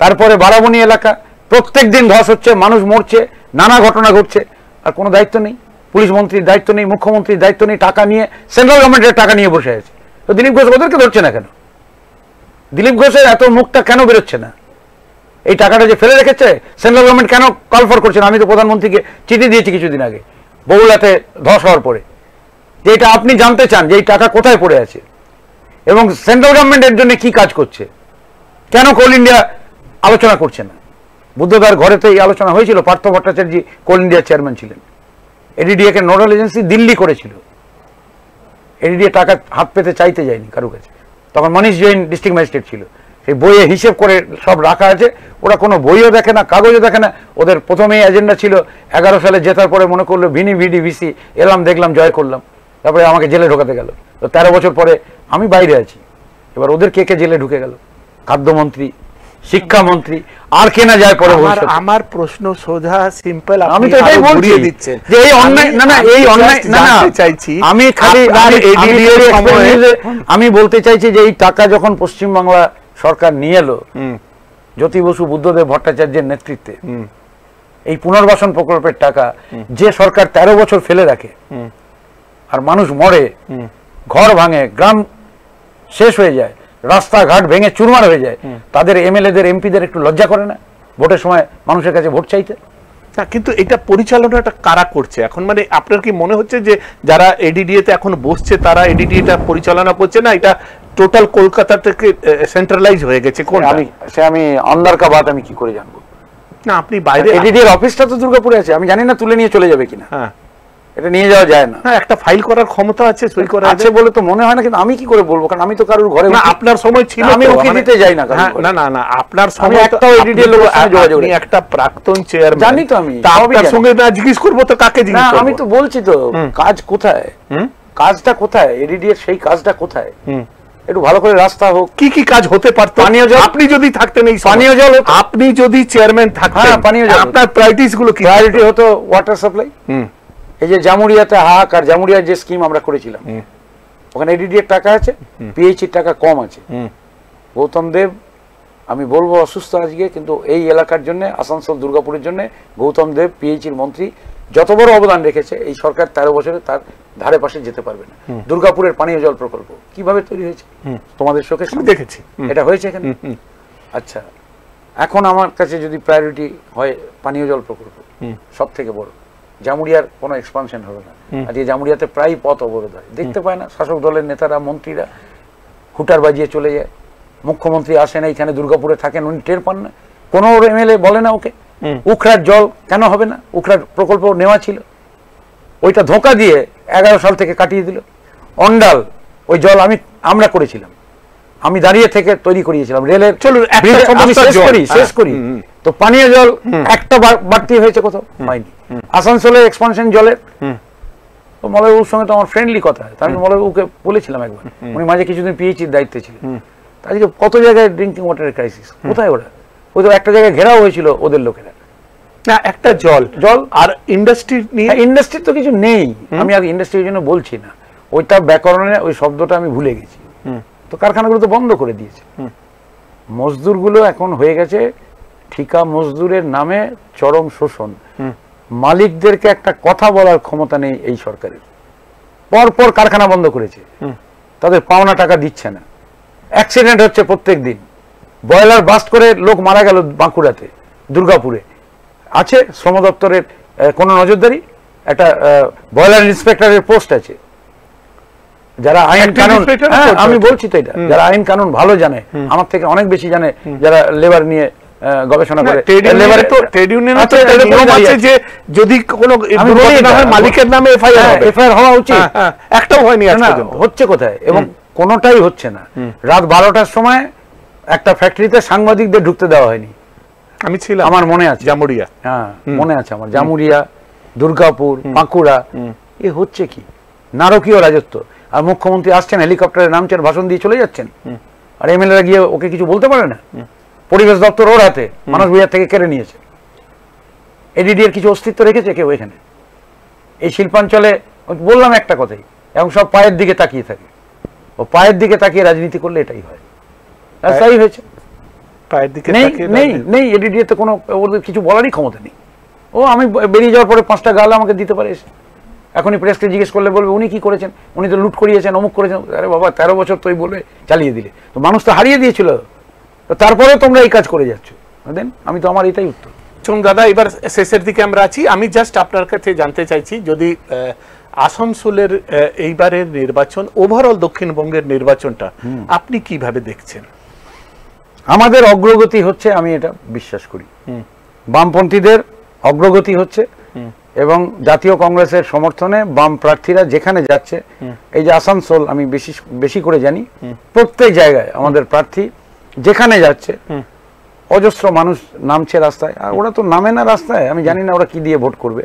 B: তারপরে বারাবনি এলাকা প্রত্যেক দিন ধস হচ্ছে মানুষ মরছে নানা ঘটনা ঘটছে আর কোনো দায়িত্ব নেই পুলিশ মন্ত্রীর দায়িত্ব নেই মুখ্যমন্ত্রীর দায়িত্ব নেই টাকা নিয়ে সেন্ট্রাল গভর্নমেন্টের টাকা নিয়ে বসে আছে তো দিলীপ ঘোষ ওদেরকে ধরছে না কেন দিলীপ ঘোষের এত মুখটা কেন বেরোচ্ছে না এই টাকাটা যে ফেলে রেখেছে সেন্ট্রাল গভর্নমেন্ট কেন কল ফর করছে না আমি তো প্রধানমন্ত্রীকে চিঠি দিয়েছি কিছুদিন আগে বগুলাতে ধস হওয়ার পরে যে এটা আপনি জানতে চান যে এই টাকা কোথায় পড়ে আছে এবং সেন্ট্রাল গভর্নমেন্ট এর জন্য কি কাজ করছে কেন কোল ইন্ডিয়া আলোচনা করছে না বুদ্ধবার ঘরেতে এই আলোচনা হয়েছিল পার্থ ভট্টাচার্য কোল ইন্ডিয়ার চেয়ারম্যান ছিলেন এডিডিএকে নোডাল এজেন্সি দিল্লি করেছিল এডিডিএ টাকা হাত পেতে চাইতে যায়নি কারো কাছে তখন মনীষ জৈন ডিস্ট্রিক্ট ম্যাজিস্ট্রেট ছিল সেই বইয়ে হিসেব করে সব রাখা আছে ওরা কোনো বইও দেখে না কাগজও দেখে না ওদের প্রথমেই এজেন্ডা ছিল এগারো সালে জেতার পরে মনে করলো ভিনি ভিডি ভিসি এলাম দেখলাম জয় করলাম তারপরে আমাকে জেলে ঢোকাতে গেল তো তেরো বছর পরে আমি বাইরে আছি এবার ওদের কে কে জেলে ঢুকে গেল খাদ্যমন্ত্রী শিক্ষামন্ত্রী আর কেনা যায় পরে
C: আমার প্রশ্ন সোজা সিম্পল আমি তো এটাই বলছি দিচ্ছেন যে এই অন্যায় না না এই অন্যায় না না
B: চাইছি আমি খালি আমি বলতে চাইছি যে এই টাকা যখন পশ্চিম বাংলা সরকার নিয়ে এলো জ্যোতি বসু বুদ্ধদেব ভট্টাচার্যের নেতৃত্বে এই পুনর্বাসন প্রকল্পের টাকা যে সরকার ১৩ বছর ফেলে রাখে আর মানুষ মরে ঘর ভাঙে গ্রাম শেষ হয়ে যায় রাস্তাঘাট
C: ভেঙে চুরমার হয়ে যায় তাদের এমএলএ এমএলএদের এমপিদের একটু লজ্জা করে না ভোটের সময় মানুষের কাছে ভোট চাইতে না কিন্তু এটা পরিচালনাটা কারা করছে এখন মানে আপনার কি মনে হচ্ছে যে যারা এডিডিএতে এখন বসছে তারা এডিডিএটা পরিচালনা করছে না এটা টোটাল কলকাতা থেকে সেন্ট্রালাইজ হয়ে গেছে কোন আমি সে আমি
B: অন্ধার কা বাদ আমি কি করে জানবো
C: না আপনি বাইরে এডিডিএর
B: অফিসটা তো দুর্গাপুরে আছে আমি জানি না তুলে নিয়ে চলে যাবে কিনা হ্যাঁ এটা নিয়ে যাওয়া যায় না একটা ফাইল করার ক্ষমতা আছে সই করা আছে বলে তো মনে হয় না কিন্তু আমি কি করে বলবো কারণ আমি তো কারোর ঘরে না আপনার সময় ছিল আমি ওকে মানে- দিতে যাই না হ্যাঁ, না
C: না না আপনার সময় একটা এডিডি লোক যোগাযোগ একটা প্রাক্তন চেয়ারম্যান জানি তো আমি তার সঙ্গে না জিজ্ঞেস করবো তো কাকে জিজ্ঞেস করব আমি
B: তো বলছি তো কাজ কোথায় কাজটা কোথায় এডিডি এর সেই কাজটা কোথায় একটু ভালো করে রাস্তা হোক কি কি কাজ হতে পারত পানীয় জল আপনি যদি থাকতেন এই পানীয় জল
C: আপনি যদি চেয়ারম্যান থাকতেন হ্যাঁ, পানীয় জল
B: আপনার প্রায়োরিটিস গুলো কি প্রায়োরিটি হতো ওয়াটার সাপ্লাই হুম এই যে জামুরিয়াতে হাক আর জামুরিয়ার যে স্কিম আমরা করেছিলাম ওখানে এডিডি এর টাকা আছে পিএইচির টাকা কম আছে গৌতম দেব আমি বলবো অসুস্থ আজকে কিন্তু এই এলাকার জন্য আসানসোল দুর্গাপুরের জন্য গৌতম দেব পিএইচির মন্ত্রী যত বড় অবদান রেখেছে এই সরকার তেরো বছরে তার ধারে পাশে যেতে পারবে না দুর্গাপুরের পানীয় জল প্রকল্প কিভাবে তৈরি হয়েছে তোমাদের চোখে দেখেছি এটা হয়েছে এখানে আচ্ছা এখন আমার কাছে যদি প্রায়োরিটি হয় পানীয় জল প্রকল্প সব থেকে বড় জামুরিয়ার কোনো এক্সপানশন হবে না আজকে জামুরিয়াতে প্রায় পথ অবরোধ হয় দেখতে পায় না শাসক দলের নেতারা মন্ত্রীরা হুটার বাজিয়ে চলে যায় মুখ্যমন্ত্রী আসে না এখানে দুর্গাপুরে থাকেন উনি টের পান না কোনো এমএলএ বলে না ওকে উখড়ার জল কেন হবে না উখড়ার প্রকল্প নেওয়া ছিল ওইটা ধোকা দিয়ে এগারো সাল থেকে কাটিয়ে দিল অন্ডাল ওই জল আমি আমরা করেছিলাম আমি দাঁড়িয়ে থেকে তৈরি করিয়েছিলাম রেলের চলুন শেষ করি শেষ হ্যাঁ। করি তো পানীয় জল একটা বাড়তি হয়েছে কোথাও হয়নি আসানসোলের এক্সপানশন জলের মলয়বাবুর সঙ্গে তো আমার ফ্রেন্ডলি কথা আমি মলয়বাবুকে বলেছিলাম একবার উনি মাঝে কিছুদিন পিএইচির দায়িত্বে ছিলেন আজকে কত জায়গায় ড্রিঙ্কিং ওয়াটারের ক্রাইসিস কোথায় ওরা ওই তো একটা জায়গায় ঘেরাও হয়েছিল ওদের লোকেরা না একটা জল জল আর ইন্ডাস্ট্রি নিয়ে ইন্ডাস্ট্রি হ্যাঁ, তো কিছু নেই আমি আর ইন্ডাস্ট্রির জন্য বলছি না ওইটা ব্যাকরণে ওই শব্দটা আমি ভুলে গেছি তো কারখানাগুলো তো বন্ধ করে দিয়েছে মজদুরগুলো এখন হয়ে গেছে ঠিকা মজদুরের নামে চরম শোষণ মালিকদেরকে একটা কথা বলার ক্ষমতা নেই এই সরকারের পরপর কারখানা বন্ধ করেছে তাদের পাওনা টাকা দিচ্ছে না অ্যাক্সিডেন্ট হচ্ছে প্রত্যেক দিন ব্রয়লার বাস্ট করে লোক মারা গেল বাঁকুড়াতে দুর্গাপুরে আছে শ্রম দপ্তরের কোনো নজরদারি একটা ব্রয়লার ইন্সপেক্টরের পোস্ট আছে যারা আইন কানুন হ্যাঁ, আমি বলছি তো এটা যারা আইন কানুন ভালো জানে আমার থেকে অনেক বেশি জানে যারা লেবার নিয়ে গবেষণা করে লেবারে তো আচ্ছা,
C: ট্রেড ইউনিয়ন আছে এরকম আছে যে যদি কোনো দুর্ঘটনা হয় হ্যাঁ, মালিকের নামে এফআইআর হ্যাঁ, হবে এফআইআর হওয়া উচিত হ্যাঁ,
B: একটাও হয়নি আজ পর্যন্ত হচ্ছে কোথায় এবং হচ্ছে না রাত বারোটার সময় একটা ফ্যাক্টরিতে সাংবাদিকদের ঢুকতে দেওয়া হয়নি আমি ছিলাম আমার মনে আছে জামুরিয়া হ্যাঁ মনে আছে আমার জামুরিয়া দুর্গাপুর বাঁকুড়া এ হচ্ছে কি নারকীয় রাজত্ব আর মুখ্যমন্ত্রী আসছেন হেলিকপ্টারে নামছেন ভাষণ দিয়ে চলে যাচ্ছেন আর এমএলএরা গিয়ে ওকে কিছু বলতে পারে না পরিবেশ দপ্তর ওর হাতে মানুষ বিহার থেকে কেড়ে নিয়েছে এডিডি এর কিছু অস্তিত্ব রেখেছে কেউ এখানে এই শিল্পাঞ্চলে বললাম একটা কথাই এবং সব পায়ের দিকে তাকিয়ে থাকে ও পায়ের দিকে তাকিয়ে রাজনীতি করলে এটাই হয় হয়েছে
C: পায়ের দিকে নেই নেই
B: নেই এডিডি কোনো ওদের কিছু বলারই ক্ষমতা নেই ও আমি বেরিয়ে যাওয়ার পরে পাঁচটা গাল আমাকে দিতে পারে এসে এখনই প্রেসকে জিজ্ঞেস করলে বলবে উনি কি করেছেন উনি তো লুট করিয়েছেন অমুক করেছেন আরে বাবা তেরো বছর তুই বলে চালিয়ে দিলে তো মানুষ তো হারিয়ে দিয়েছিল তারপরে তোমরা এই কাজ করে যাচ্ছ দেন আমি তো আমার এটাই উত্তর
C: চলুন দাদা এবার শেষের দিকে আমরা আছি আমি জাস্ট আপনার কাছে জানতে চাইছি যদি আসানসোলের এইবারের নির্বাচন ওভারঅল দক্ষিণবঙ্গের নির্বাচনটা আপনি কিভাবে দেখছেন আমাদের অগ্রগতি হচ্ছে আমি এটা বিশ্বাস করি বামপন্থীদের
B: অগ্রগতি হচ্ছে এবং জাতীয় কংগ্রেসের সমর্থনে বাম প্রার্থীরা যেখানে যাচ্ছে এই যে আসানসোল আমি বেশি বেশি করে জানি প্রত্যেক জায়গায় আমাদের প্রার্থী যেখানে যাচ্ছে অজস্র মানুষ নামছে রাস্তায় আর ওরা তো নামে না রাস্তায় আমি জানি না ওরা কি দিয়ে ভোট করবে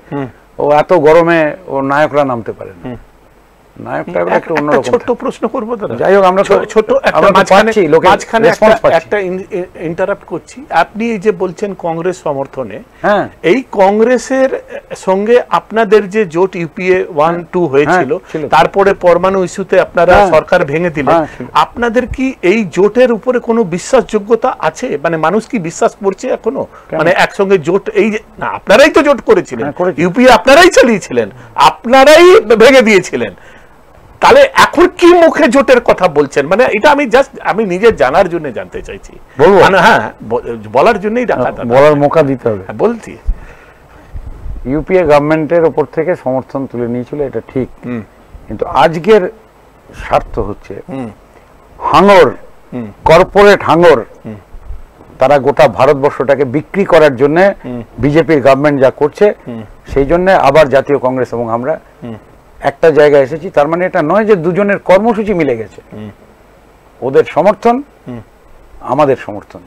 B: ও এত গরমে ও নায়করা নামতে পারে না
C: আপনি যে বলছেন কংগ্রেস সমর্থনে হ্যাঁ। এই কংগ্রেসের সঙ্গে আপনাদের যে জোট ইউপিএ ওয়ান হ্যাঁ, টু হয়েছিল তারপরে পরমাণু ইস্যুতে আপনারা হ্যাঁ। সরকার ভেঙে দিল আপনাদের কি এই জোটের উপরে কোনো বিশ্বাসযোগ্যতা আছে মানে মানুষ কি বিশ্বাস করছে এখনো মানে একসঙ্গে জোট এই না আপনারাই তো জোট করেছিলেন ইউপিএ আপনারাই চালিয়েছিলেন আপনারাই ভেঙে দিয়েছিলেন তাহলে এখন কি মুখে জোটের কথা বলছেন মানে এটা আমি জাস্ট আমি নিজে জানার জন্য জানতে চাইছি মানে হ্যাঁ বলার জন্যই রাখা বলার মোকা দিতে হবে হ্যাঁ, বলছি
B: ইউপিএ গভর্নমেন্টের ওপর থেকে সমর্থন তুলে নিয়েছিল এটা ঠিক কিন্তু আজকের স্বার্থ হচ্ছে হাঙর কর্পোরেট হাঙর তারা গোটা ভারতবর্ষটাকে বিক্রি করার জন্য বিজেপির গভর্নমেন্ট যা করছে সেই জন্য আবার জাতীয় কংগ্রেস এবং আমরা একটা জায়গায় এসেছি তার মানে এটা নয় যে দুজনের কর্মসূচি মিলে গেছে ওদের সমর্থন আমাদের সমর্থন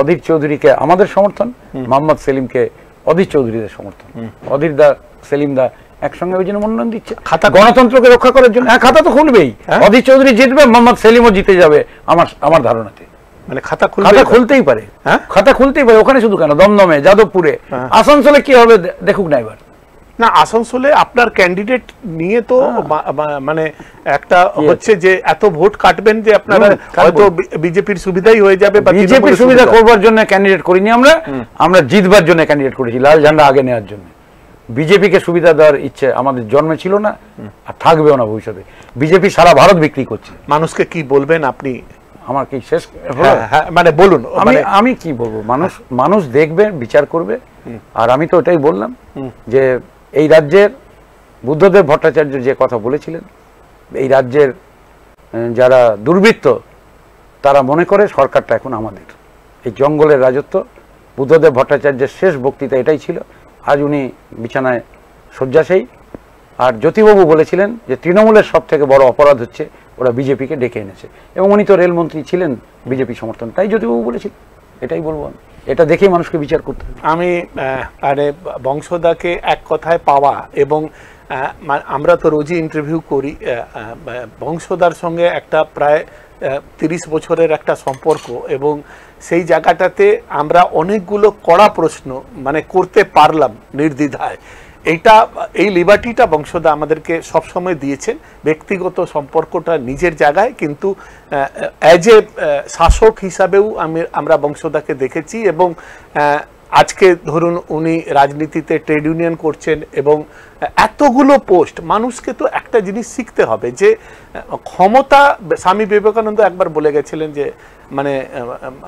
B: অধীর চৌধুরীকে আমাদের সমর্থন মোহাম্মদ সেলিমকে অধীর চৌধুরীদের সমর্থন অধীর দা সেলিম দা একসঙ্গে ওই জন্য মনোনয়ন দিচ্ছে খাতা গণতন্ত্রকে রক্ষা করার জন্য হ্যাঁ খাতা তো খুলবেই হ্যাঁ। অধীর চৌধুরী জিতবে মোহাম্মদ সেলিমও জিতে যাবে আমার আমার ধারণাতে
C: মানে খাতা খাতা খুলতেই পারে হ্যাঁ? খাতা খুলতেই পারে ওখানে শুধু কেন দমদমে যাদবপুরে হ্যাঁ। আসানসোলে কি হবে দেখুক না এবার না আসানসোলে আপনার ক্যান্ডিডেট নিয়ে তো হ্যাঁ। মানে একটা হচ্ছে যে এত ভোট কাটবেন যে আপনারা হয়তো বিজেপির সুবিধাই হয়ে যাবে বা বিজেপির সুবিধা করবার
B: জন্য ক্যান্ডিডেট করিনি আমরা আমরা জিতবার জন্য ক্যান্ডিডেট করেছি লাল ঝান্ডা আগে নেওয়ার জন্য বিজেপি কে সুবিধা দেওয়ার ইচ্ছে আমাদের জন্মে ছিল না আর থাকবেও না ভবিষ্যতে বিজেপি সারা ভারত বিক্রি করছে মানুষকে কি বলবেন আপনি আমার কি শেষ হ্যাঁ, হ্যাঁ, মানে বলুন আমি মানে- আমি কি বলবো মানুষ মানুষ দেখবে বিচার করবে আর আমি তো ওটাই বললাম যে এই রাজ্যের বুদ্ধদেব ভট্টাচার্য যে কথা বলেছিলেন এই রাজ্যের যারা দুর্বৃত্ত তারা মনে করে সরকারটা এখন আমাদের এই জঙ্গলের রাজত্ব বুদ্ধদেব ভট্টাচার্যের শেষ বক্তৃতা এটাই ছিল আজ উনি বিছানায় শয্যাশায়ী আর জ্যোতিবাবু বলেছিলেন যে তৃণমূলের সব থেকে বড় অপরাধ হচ্ছে ওরা বিজেপিকে ডেকে এনেছে এবং উনি তো রেলমন্ত্রী ছিলেন বিজেপি সমর্থন তাই জ্যোতিবাবু বলেছিলেন এটাই বলবো এটা দেখেই মানুষকে বিচার করতে
C: আমি আরে বংশদাকে এক কথায় পাওয়া এবং আমরা তো রোজই ইন্টারভিউ করি বংশদার সঙ্গে একটা প্রায় তিরিশ বছরের একটা সম্পর্ক এবং সেই জায়গাটাতে আমরা অনেকগুলো কড়া প্রশ্ন মানে করতে পারলাম নির্দ্বিধায় এটা এই লিবার্টিটা বংশদা আমাদেরকে সবসময় দিয়েছেন ব্যক্তিগত সম্পর্কটা নিজের জায়গায় কিন্তু অ্যাজ এ শাসক হিসাবেও আমি আমরা বংশদাকে দেখেছি এবং আজকে ধরুন উনি রাজনীতিতে ট্রেড ইউনিয়ন করছেন এবং এতগুলো পোস্ট মানুষকে তো একটা জিনিস শিখতে হবে যে ক্ষমতা স্বামী বিবেকানন্দ একবার বলে গেছিলেন যে মানে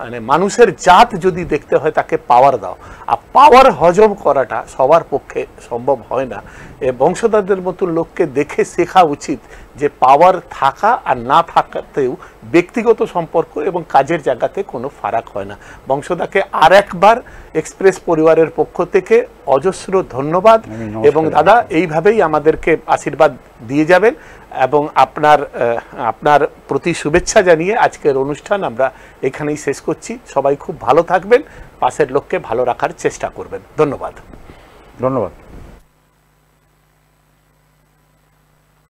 C: মানে মানুষের জাত যদি দেখতে হয় তাকে পাওয়ার দাও আর পাওয়ার হজম করাটা সবার পক্ষে সম্ভব হয় না এ বংশধরদের মতো লোককে দেখে শেখা উচিত যে পাওয়ার থাকা আর না থাকাতেও ব্যক্তিগত সম্পর্ক এবং কাজের জায়গাতে কোনো ফারাক হয় না বংশদাকে আর একবার এক্সপ্রেস পরিবারের পক্ষ থেকে অজস্র ধন্যবাদ এবং দাদা এইভাবেই আমাদেরকে আশীর্বাদ দিয়ে যাবেন এবং আপনার আপনার প্রতি শুভেচ্ছা জানিয়ে আজকের অনুষ্ঠান আমরা এখানেই শেষ করছি সবাই খুব ভালো থাকবেন পাশের লোককে ভালো রাখার চেষ্টা করবেন ধন্যবাদ
B: ধন্যবাদ